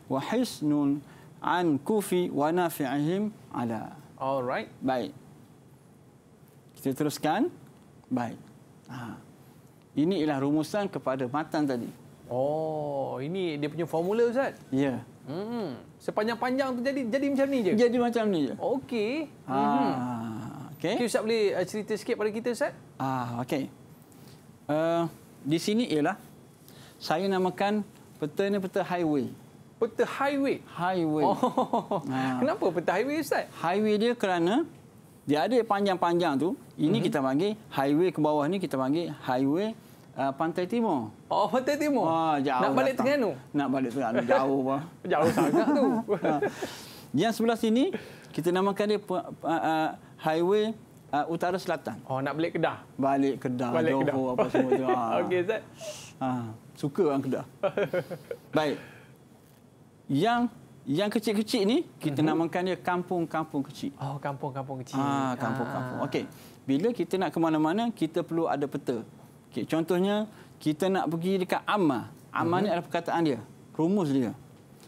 wa hisnun an kufi wa nafi'ihim ala alright baik kita teruskan baik ha. Ini ialah rumusan kepada matan tadi. Oh, ini dia punya formula Ustaz? Ya. Yeah. Hmm. Sepanjang-panjang tu jadi jadi macam ni je. Jadi macam ni je. Okey. Ha. Okey. Okay, Ustaz boleh uh, cerita sikit pada kita Ustaz? Ah, okey. Uh, di sini ialah saya namakan peta ni peta highway. Peta highway. Highway. Oh. Ha. Kenapa peta highway Ustaz? Highway dia kerana dia ada panjang-panjang tu. Ini mm-hmm. kita panggil highway ke bawah ni kita panggil highway Uh, Pantai Timur. Oh, Pantai Timur. Ah, jauh Nak balik Terengganu? Nak balik Terengganu. Jauh apa? jauh sangat tu. Ah. Yang sebelah sini, kita namakan dia uh, uh, Highway uh, Utara Selatan. Oh, nak balik Kedah? Balik Kedah. Balik Johor, Kedah. apa semua tu. Ah. Okey, Zat. Ah, suka orang Kedah. Baik. Yang yang kecil-kecil ni, kita uh-huh. namakan dia kampung-kampung kecil. Oh, kampung-kampung kecil. Ah, kampung-kampung. Ah. Okey. Bila kita nak ke mana-mana, kita perlu ada peta. Okay, contohnya, kita nak pergi dekat Amma. Amma hmm. ni mhm. adalah perkataan dia. Rumus dia.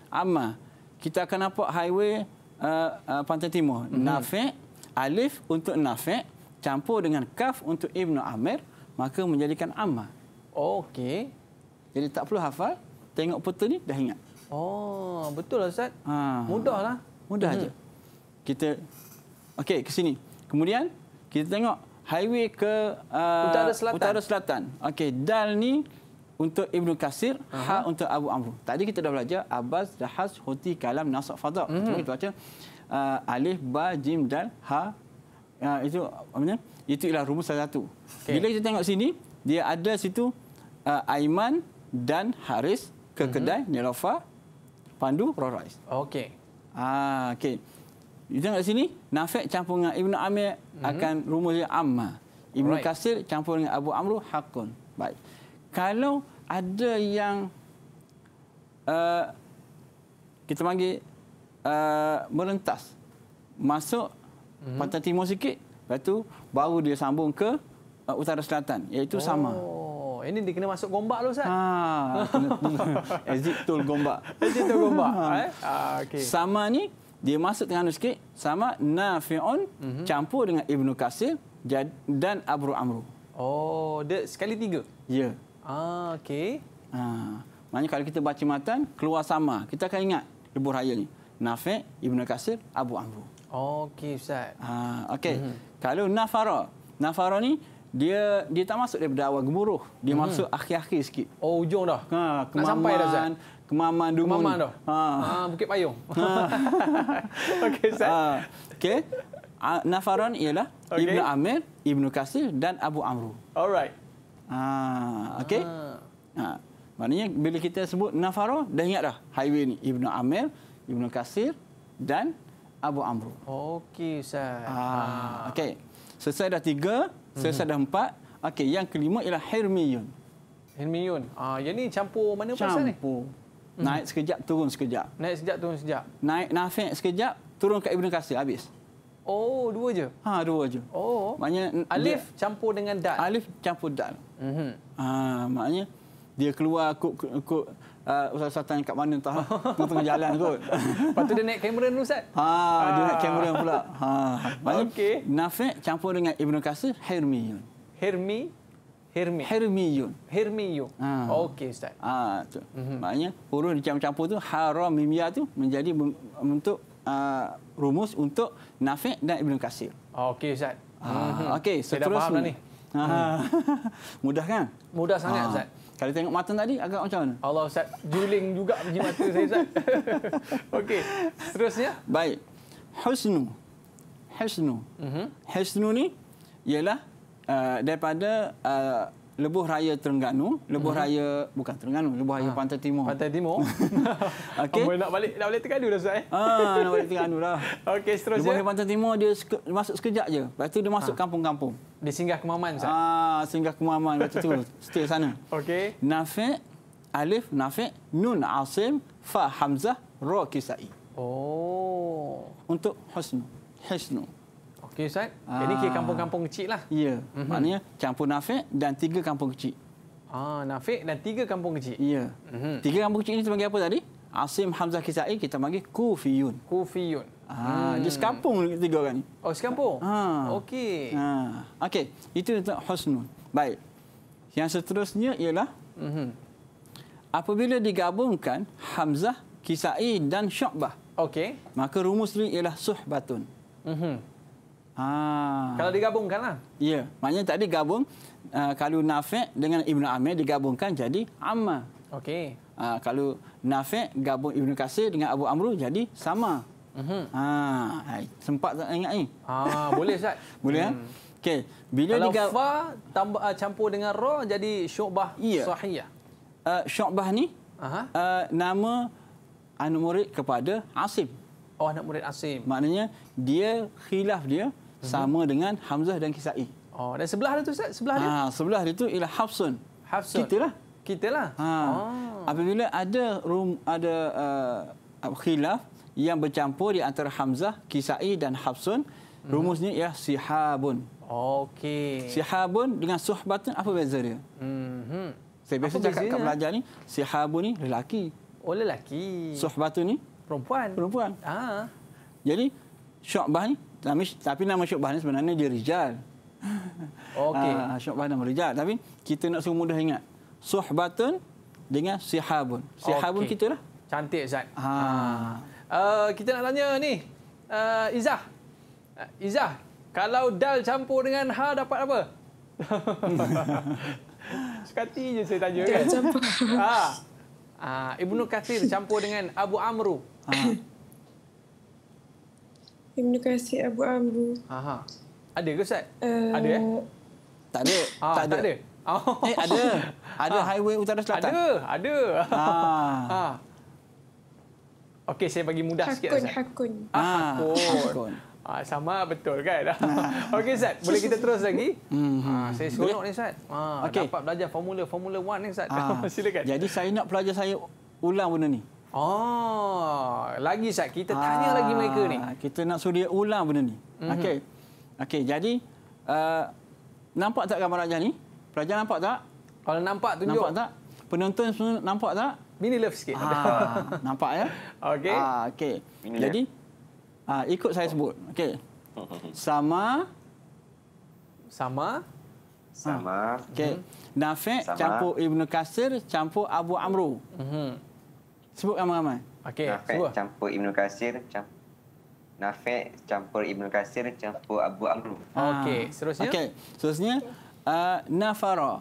Amma. Kita akan nampak highway uh, uh, Pantai Timur. Hmm. Nafek. Alif untuk Nafek. Campur dengan Kaf untuk Ibnu Amir. Maka menjadikan Amma. Okey. Jadi tak perlu hafal. Tengok peta ni, dah ingat. Oh, betul lah Ustaz. Ha. Mudahlah. Mudah hmm. Lah. Mhm. aja. Kita... Okey, ke sini. Kemudian, kita tengok highway ke uh, utara selatan. Utara selatan. Okey, dal ni untuk Ibnu Kasir, uh -huh. ha untuk Abu Amru. Tadi kita dah belajar Abbas, Dahas, Huti, Kalam, Nasab, Fadha. Mm -hmm. kita baca uh, alif, ba, jim, dal, ha. Uh, itu apa Itu ialah rumus salah satu. Okay. Bila kita tengok sini, dia ada situ uh, Aiman dan Haris ke mhm. kedai mm -hmm. Nirofa Pandu Rorais. Okey. Ah, okey. You tengok sini, Nafi' campur dengan Ibn Amir mm -hmm. akan rumus dia Amma. Ibn right. Kasir campur dengan Abu Amru, Hakun. Baik. Kalau ada yang uh, kita panggil uh, merentas, masuk mm -hmm. pantai timur sikit, lepas tu baru dia sambung ke uh, utara selatan, iaitu oh. sama. Ini dia kena masuk gombak dulu, Ustaz. Haa. Exit tool gombak. Exit tul gombak. Ha. Ha, ah, okay. Sama ni dia masuk tengah sikit sama Nafi'un mm -hmm. campur dengan Ibnu Kasir dan Abu Amru. Oh, dia sekali tiga. Ya. Ah, okey. Ha. Maknanya kalau kita baca matan keluar sama. Kita akan ingat libur raya ni. Nafi', Ibnu Kasir, Abu Amru. Okey, ustaz. Ha, okey. Mm -hmm. Kalau Nafara, Nafara ni dia dia tak masuk daripada awal gemuruh. Dia mm -hmm. masuk akhir-akhir sikit. Oh, hujung dah. Ha, kemaman, nak sampai dah, Zat. Kemaman Dungun. Kemaman tu. Ha. Ha, Bukit Payung. Ha. Okey, Ustaz. Ha. Okey. Nafaron ialah okay. Ibnu Amir, Ibnu Kasir dan Abu Amru. Alright. Ha, okey. Ah. Ha. Maknanya bila kita sebut Nafaro, dah ingat dah highway ni Ibnu Amir, Ibnu Kasir dan Abu Amru. Okey, Ustaz. Ha, okey. Selesai dah tiga, selesai hmm. dah mhm. empat. Okey, yang kelima ialah Hirmiyun. Hirmiyun. Ah, yang ni campur mana pasal ni? Campur. Hmm. Naik sekejap, turun sekejap. Naik sekejap, turun sekejap. Naik nafik sekejap, turun ke Ibn Kasir, habis. Oh, dua je? Ha, dua je. Oh. Maknanya, Alif dia, campur dengan dal. Alif campur dal. Hmm. Ha, maknanya, dia keluar kot, kot, uh, Ustaz Satan kat mana entah. tengah, tengah jalan kot. Lepas tu dia naik kamera dulu, Ustaz? Ha, ah. dia naik kamera pula. Ha. Maknanya, okay. nafik campur dengan Ibn Kasir, Hermi. Hermi? Hermi. Hermiyun. Hermiyun. Ha. Okey Ustaz. Ha, tu. Mm-hmm. Maknanya huruf dicampur-campur tu haram mimia tu menjadi untuk uh, rumus untuk Nafi' dan Ibnu Kasir. Okey Ustaz. Ha. Mm-hmm. Okey, so Saya dah faham dah ha. hmm. Mudah kan? Mudah sangat ha. Ustaz. Kalau tengok mata tadi agak macam mana? Allah Ustaz juling juga biji mata saya Ustaz. Okey. Seterusnya. Baik. Husnu. Husnu. Mhm. Husnu ni ialah Uh, daripada uh, Lebuh Raya Terengganu, Lebuh uh Raya bukan Terengganu, Lebuh Raya ha. Pantai Timur. Pantai Timur. Okey. Oh, nak balik nak balik Terengganu dah Ustaz eh. Ha, nak balik Terengganu dah. Okey, seterusnya. Lebuh Raya Pantai Timur dia seke, masuk sekejap je. Lepas tu dia masuk ha. kampung-kampung. Dia singgah ke Muaman Ustaz. Ha, singgah ke Muaman macam tu. Stay sana. Okey. Nafiq Alif Nafiq Nun Asim Fa Hamzah Ra Kisai. Oh. Untuk Husnu. Husnu. Okey Ustaz. Ah. Ini kira kampung-kampung kecil lah. Ya. Mm-hmm. Maknanya campur nafik dan tiga kampung kecil. Ah, nafik dan tiga kampung kecil. Ya. Mm-hmm. Tiga kampung kecil ini kita panggil apa tadi? Asim Hamzah Kisai kita panggil Kufiyun. Kufiyun. Ah, jadi hmm. sekampung tiga orang ni. Oh, sekampung? Ha. Okey. Ha. Okey, itu tentang husnul. Baik. Yang seterusnya ialah mm-hmm. Apabila digabungkan Hamzah, Kisai dan Syu'bah. Okey. Maka rumus ni ialah suhbatun. Mhm. Ha. Kalau digabungkan lah. Ya, maknanya tadi gabung uh, kalau Nafi' dengan Ibnu Amir digabungkan jadi Amma. Okey. Uh, kalau Nafi' gabung Ibnu Kasir dengan Abu Amru jadi sama. Uh-huh. Ha, sempat tak ingat ni. Ha, boleh Ustaz. boleh ha? hmm. kan? Okey, bila kalau digab... tambah uh, campur dengan ra jadi syubah ya. sahih. Uh, syubah ni uh-huh. uh, nama anak murid kepada Asim. Oh anak murid Asim. Maknanya dia khilaf dia Mhm. sama dengan Hamzah dan Kisai. Oh, dan sebelah dia tu Ustaz, sebelah dia. Ha, sebelah dia tu ialah Hafsun. Hafsun. Kitalah. Kitalah. Ha. Oh. Apabila ada rum ada uh, khilaf yang bercampur di antara Hamzah, Kisai dan Hafsun, hmm. rumusnya ialah sihabun. Okey. Sihabun dengan suhbatun apa beza dia? Hmm. Saya biasa cakap kat belajar ni, sihabun ni lelaki. Oh, lelaki. Suhbatun ni? Perempuan. Perempuan. Ah. Jadi, syu'bah ni tapi, tapi nama syubhah ni sebenarnya dia rijal. Okey. Ha, ah, ah, syubhah nama rijal. Tapi kita nak semua mudah ingat. Suhbatun dengan sihabun. Sihabun okay. kita lah. Cantik, Zat. Ha. Uh, kita nak tanya ni. Uh, Izah. Uh, Izzah, kalau dal campur dengan ha dapat apa? Sekati je saya tanya. Dal kan? campur. Ha. Uh, Ibnu Kathir campur dengan Abu Amru. Ha. Ibn Qasir Abu Amru. Aha. Ada ke Ustaz? Uh, ada eh? Tak ada. Ha, tak, tak ada. Oh. Eh, ada. Ada ha. highway utara selatan. Ada, ada. Ha. ha. Okey, saya bagi mudah hakun, sikit Ustaz. Hakun. Ha. Hakun. Hakun. Ha, sama betul kan? Ha. Okey Ustaz, boleh kita terus lagi? Mm-hmm. Ha, saya seronok ni Ustaz. Ha, okay. Dapat belajar formula, formula one ni Ustaz. Ha. Silakan. Jadi saya nak pelajar saya ulang benda ni. Oh, lagi Ustaz, kita ah, tanya lagi mereka ni. Kita nak suri ulang benda ni. Mm-hmm. Okey. Okey, jadi uh, nampak tak gambar rajah ni? Pelajar nampak tak? Kalau nampak tunjuk. Nampak tak? Penonton semua nampak tak? Mini love sikit. Ah, nampak ya? Okey. Ah, okey. Jadi ah, ikut saya sebut. Okey. Sama sama sama. Okey. Mhm. Nafi campur Ibnu Kasir campur Abu Amru. Mhm. Sebut ramai-ramai. Okey, sebut. campur Ibnu Kasir, campur Nafe campur Ibnu Kasir campur Abu Amru. Ah. Okey, seterusnya. Okey, seterusnya uh, Nafara.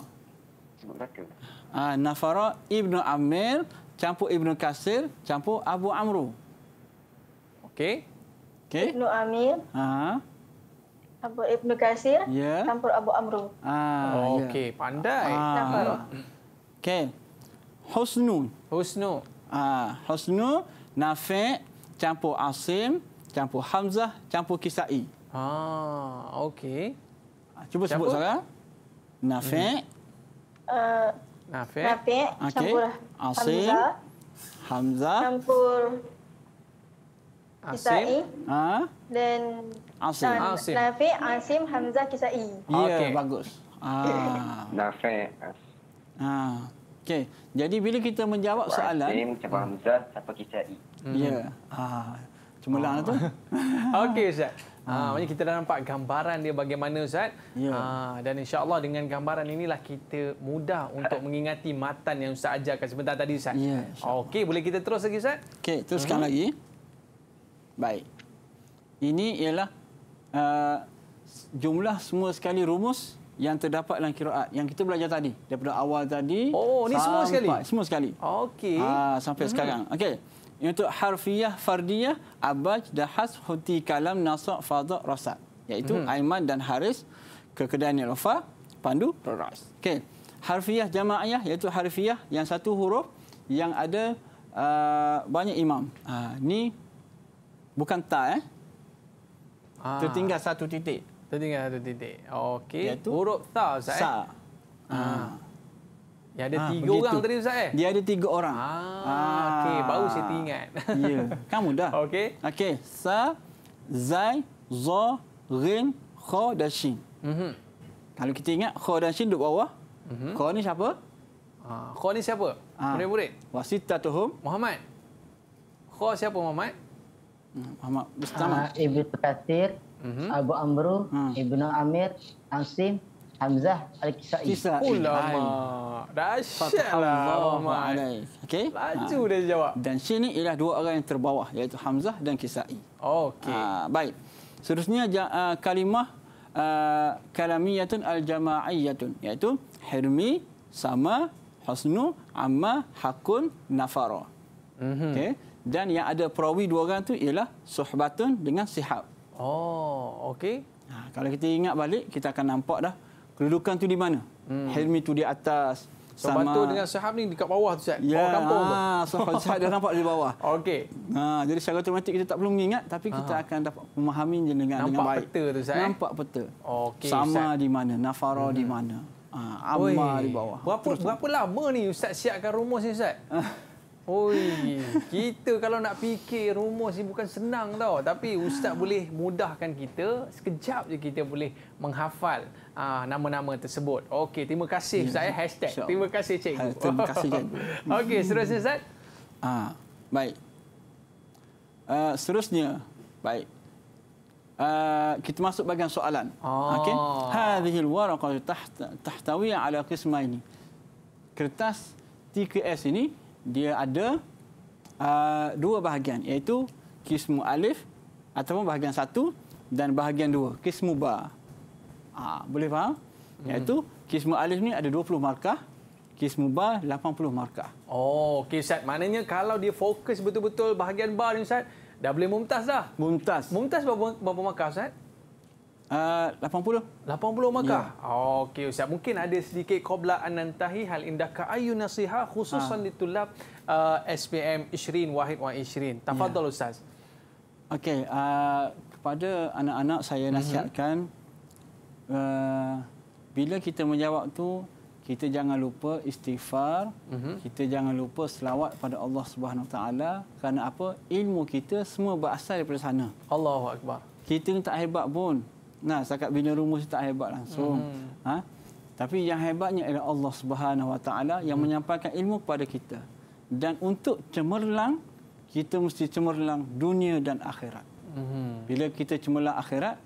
Ah, uh, Nafara Ibnu Amir campur Ibnu Kasir campur Abu Amru. Okey. Okey. Ibnu Amir. Ha. Uh Abu Ibnu Kasir yeah. campur Abu Amru. Ah, ya. okey, yeah. pandai. Ah. Nafara. Okey. Husnu. Husnu uh, Husnu, Nafi, campur Asim, campur Hamzah, campur Kisai. Ha, ah, okey. Ah, cuba campur. sebut sekarang. Nafi. Hmm. Uh, Nafi. Nafi, campur okay. Asim, Hamzah. Campur Asim. Kisai. Ha? Then Asim. Dan Asim. Nafi, Asim, Hamzah, Kisai. Ya, okay. bagus. Ah. Nafi, Ah. Okey. Jadi bila kita menjawab Wah, soalan, ini macam Pak Hamzah, siapa kita i? Hmm. Ya. Ha. Cuma oh. Lah tu. Okey, Ustaz. Ha, hmm. Ah, maknanya kita dah nampak gambaran dia bagaimana Ustaz. Ya. Ha, dan insya-Allah dengan gambaran inilah kita mudah untuk mengingati matan yang Ustaz ajarkan sebentar tadi Ustaz. Ya, Okey, boleh kita terus lagi Ustaz? Okey, teruskan hmm. lagi. Baik. Ini ialah uh, jumlah semua sekali rumus yang terdapat dalam kiraat yang kita belajar tadi daripada awal tadi oh ni semua sekali semua sekali okey ha, sampai mm-hmm. sekarang okey ini untuk harfiah fardiyah abaj dahas huti kalam nasab fadha rasat, iaitu mm-hmm. aiman dan haris ke kedai nilofa pandu ras okey harfiah jamaiyah iaitu harfiah yang satu huruf yang ada uh, banyak imam ha, ni bukan ta eh ah. tertinggal satu titik Tertinggal satu titik. Okey. Huruf sa Ustaz. Sa. Eh? Ha. Ah. Yang ada ha, tiga begitu. orang tadi Ustaz eh? Dia ada tiga orang. Ha. ha. Okey, baru saya teringat. Ya. Kan mudah. Okey. Okey. Sa, zai, za, ghin, kha dan Mm-hmm. Kalau kita ingat kha dan duduk bawah. Mm-hmm. Kha ni siapa? Ha. Kha ni siapa? Ha. Murid-murid. Wasita tuhum. Muhammad. Kha siapa Muhammad? Hmm, Muhammad Bustama. Uh, Ibu Terkasir. -hmm. Abu Amru, hmm. Ibnu Amir, Ansim, Hamzah Al-Kisai. Ulama. lah, okay? Laju ha. dia jawab. Dan sini ialah dua orang yang terbawah iaitu Hamzah dan Kisai. Okay, Ha, baik. Seterusnya ja, uh, kalimah uh, ah, kalamiyatun al-jama'iyatun iaitu Hirmi, Sama, Husnu, Amma, Hakun, Nafara. Mm -hmm. Okey. Dan yang ada perawi dua orang tu ialah Suhbatun dengan Sihab. Oh, okey. Ha, kalau kita ingat balik, kita akan nampak dah kedudukan tu di mana. Hmm. Helmi tu di atas. So, sama bantu dengan saham ni dekat bawah tu Ustaz. Ya, yeah. ah, so, dah nampak di bawah. Okey. Ha, jadi secara otomatik kita tak perlu mengingat tapi kita akan dapat memahami dengan nampak dengan baik. Nampak peta tu Ustaz. Eh? Nampak peta. Okey. Sama Ustaz. di mana, Nafara hmm. di mhm. mana. Ah, ha, Amma Oi. di bawah. Berapa Terus, berapa lama ni Ustaz siapkan rumus ni Ustaz? Oi, kita kalau nak fikir rumus ni bukan senang tau. Tapi ustaz boleh mudahkan kita sekejap je kita boleh menghafal ah, nama-nama tersebut. Okey, terima kasih saya ya. Eh, hashtag. Terima kasih cikgu. Ha, terima kasih cikgu. Okey, seterusnya ustaz. Ha, ah, uh, baik. Uh, seterusnya, baik. Uh, kita masuk bahagian soalan. Oh. Okey. Hadhihi al-waraqah tahtawi ala qismaini. Kertas TKS ini dia ada uh, dua bahagian iaitu kismu alif ataupun bahagian satu dan bahagian dua kismu ba. Ha, boleh faham? Hmm. Iaitu kismu alif ni ada 20 markah, kismu ba 80 markah. Oh, okey Ustaz. Maknanya kalau dia fokus betul-betul bahagian ba ni Ustaz, dah boleh mumtaz dah. Mumtaz. Mumtaz berapa, berapa markah Ustaz? Uh, 80. 80 markah? Yeah. Okey Ustaz. Mungkin ada sedikit qabla anantahi hal indah ka'ayu nasiha khususan uh. Ah. ditulab uh, ah, SPM Ishrin Wahid wa Ishrin. Tafadol yeah. Ustaz. Okey. Uh, kepada anak-anak saya mhm. nasihatkan mm-hmm. uh, bila kita menjawab tu kita jangan lupa istighfar, mm-hmm. kita jangan lupa selawat pada Allah Subhanahu Taala kerana apa? Ilmu kita semua berasal daripada sana. Allahu akbar. Kita tak hebat pun, Nah, setakat bina rumus tak hebat langsung. Hmm. Ha? Tapi yang hebatnya adalah Allah Subhanahu Wa Taala yang hmm. menyampaikan ilmu kepada kita. Dan untuk cemerlang, kita mesti cemerlang dunia dan akhirat. Hmm. Bila kita cemerlang akhirat,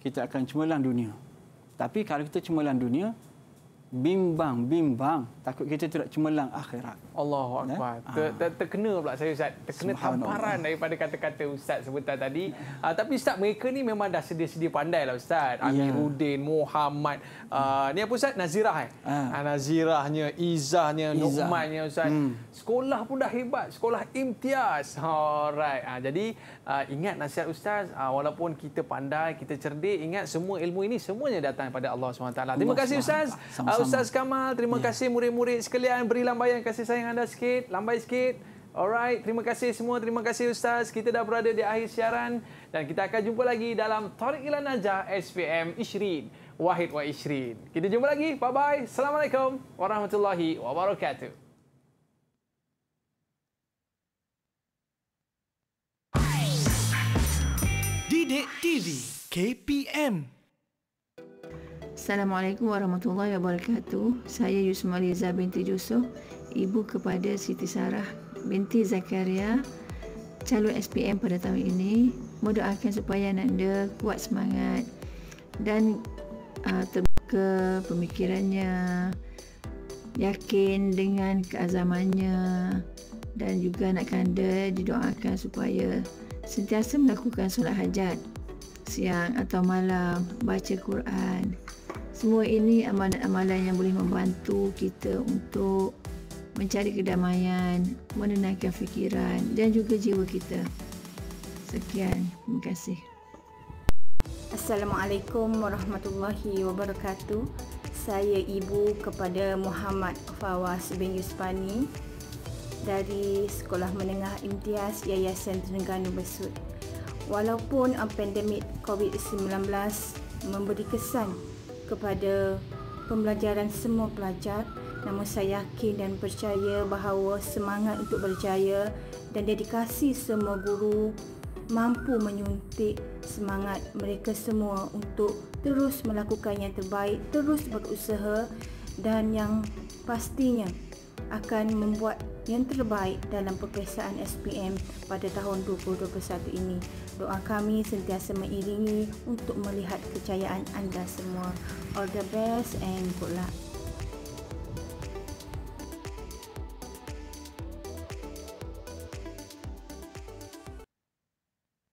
kita akan cemerlang dunia. Tapi kalau kita cemerlang dunia, bimbang, bimbang takut kita tu nak cemerlang akhirat. Allahu ya? akbar. Ya? Terkena pula saya Ustaz, terkena tamparan daripada kata-kata Ustaz sebutan tadi. Ya. Uh, tapi Ustaz mereka ni memang dah sedia-sedia lah Ustaz. Ya. Amiruddin, Muhammad, uh, ni apa Ustaz? Nazirah eh. Ya. Nazirahnya, Izahnya, Izzah. Nukmannya Ustaz. Hmm. Sekolah pun dah hebat, sekolah imtias. Alright. Uh, jadi uh, ingat nasihat Ustaz, uh, walaupun kita pandai, kita cerdik, ingat semua ilmu ini semuanya datang daripada Allah SWT. Terima kasih Ustaz. Sama-sama. Ustaz Kamal, terima ya. kasih murid murid-murid sekalian beri lambaian kasih sayang anda sikit, lambai sikit. Alright, terima kasih semua, terima kasih ustaz. Kita dah berada di akhir siaran dan kita akan jumpa lagi dalam Tarik Ilan Najah SPM Ishrin. Wahid wa Ishrin. Kita jumpa lagi. Bye-bye. Assalamualaikum warahmatullahi wabarakatuh. Didik TV KPM Assalamualaikum warahmatullahi wabarakatuh. Saya Yusma Liza binti Yusof, ibu kepada Siti Sarah binti Zakaria, calon SPM pada tahun ini. Mendoakan supaya anda kuat semangat dan uh, terbuka pemikirannya, yakin dengan keazamannya dan juga anak anda didoakan supaya sentiasa melakukan solat hajat siang atau malam baca Quran semua ini amalan-amalan yang boleh membantu kita untuk mencari kedamaian, menenangkan fikiran dan juga jiwa kita. Sekian, terima kasih. Assalamualaikum warahmatullahi wabarakatuh. Saya ibu kepada Muhammad Fawaz bin Yuspani dari Sekolah Menengah Imtiaz Yayasan Terengganu Besut. Walaupun pandemik COVID-19 memberi kesan kepada pembelajaran semua pelajar namun saya yakin dan percaya bahawa semangat untuk berjaya dan dedikasi semua guru mampu menyuntik semangat mereka semua untuk terus melakukan yang terbaik, terus berusaha dan yang pastinya akan membuat yang terbaik dalam peperiksaan SPM pada tahun 2021 ini. Doa kami sentiasa mengiringi untuk melihat kejayaan anda semua. All the best and good luck.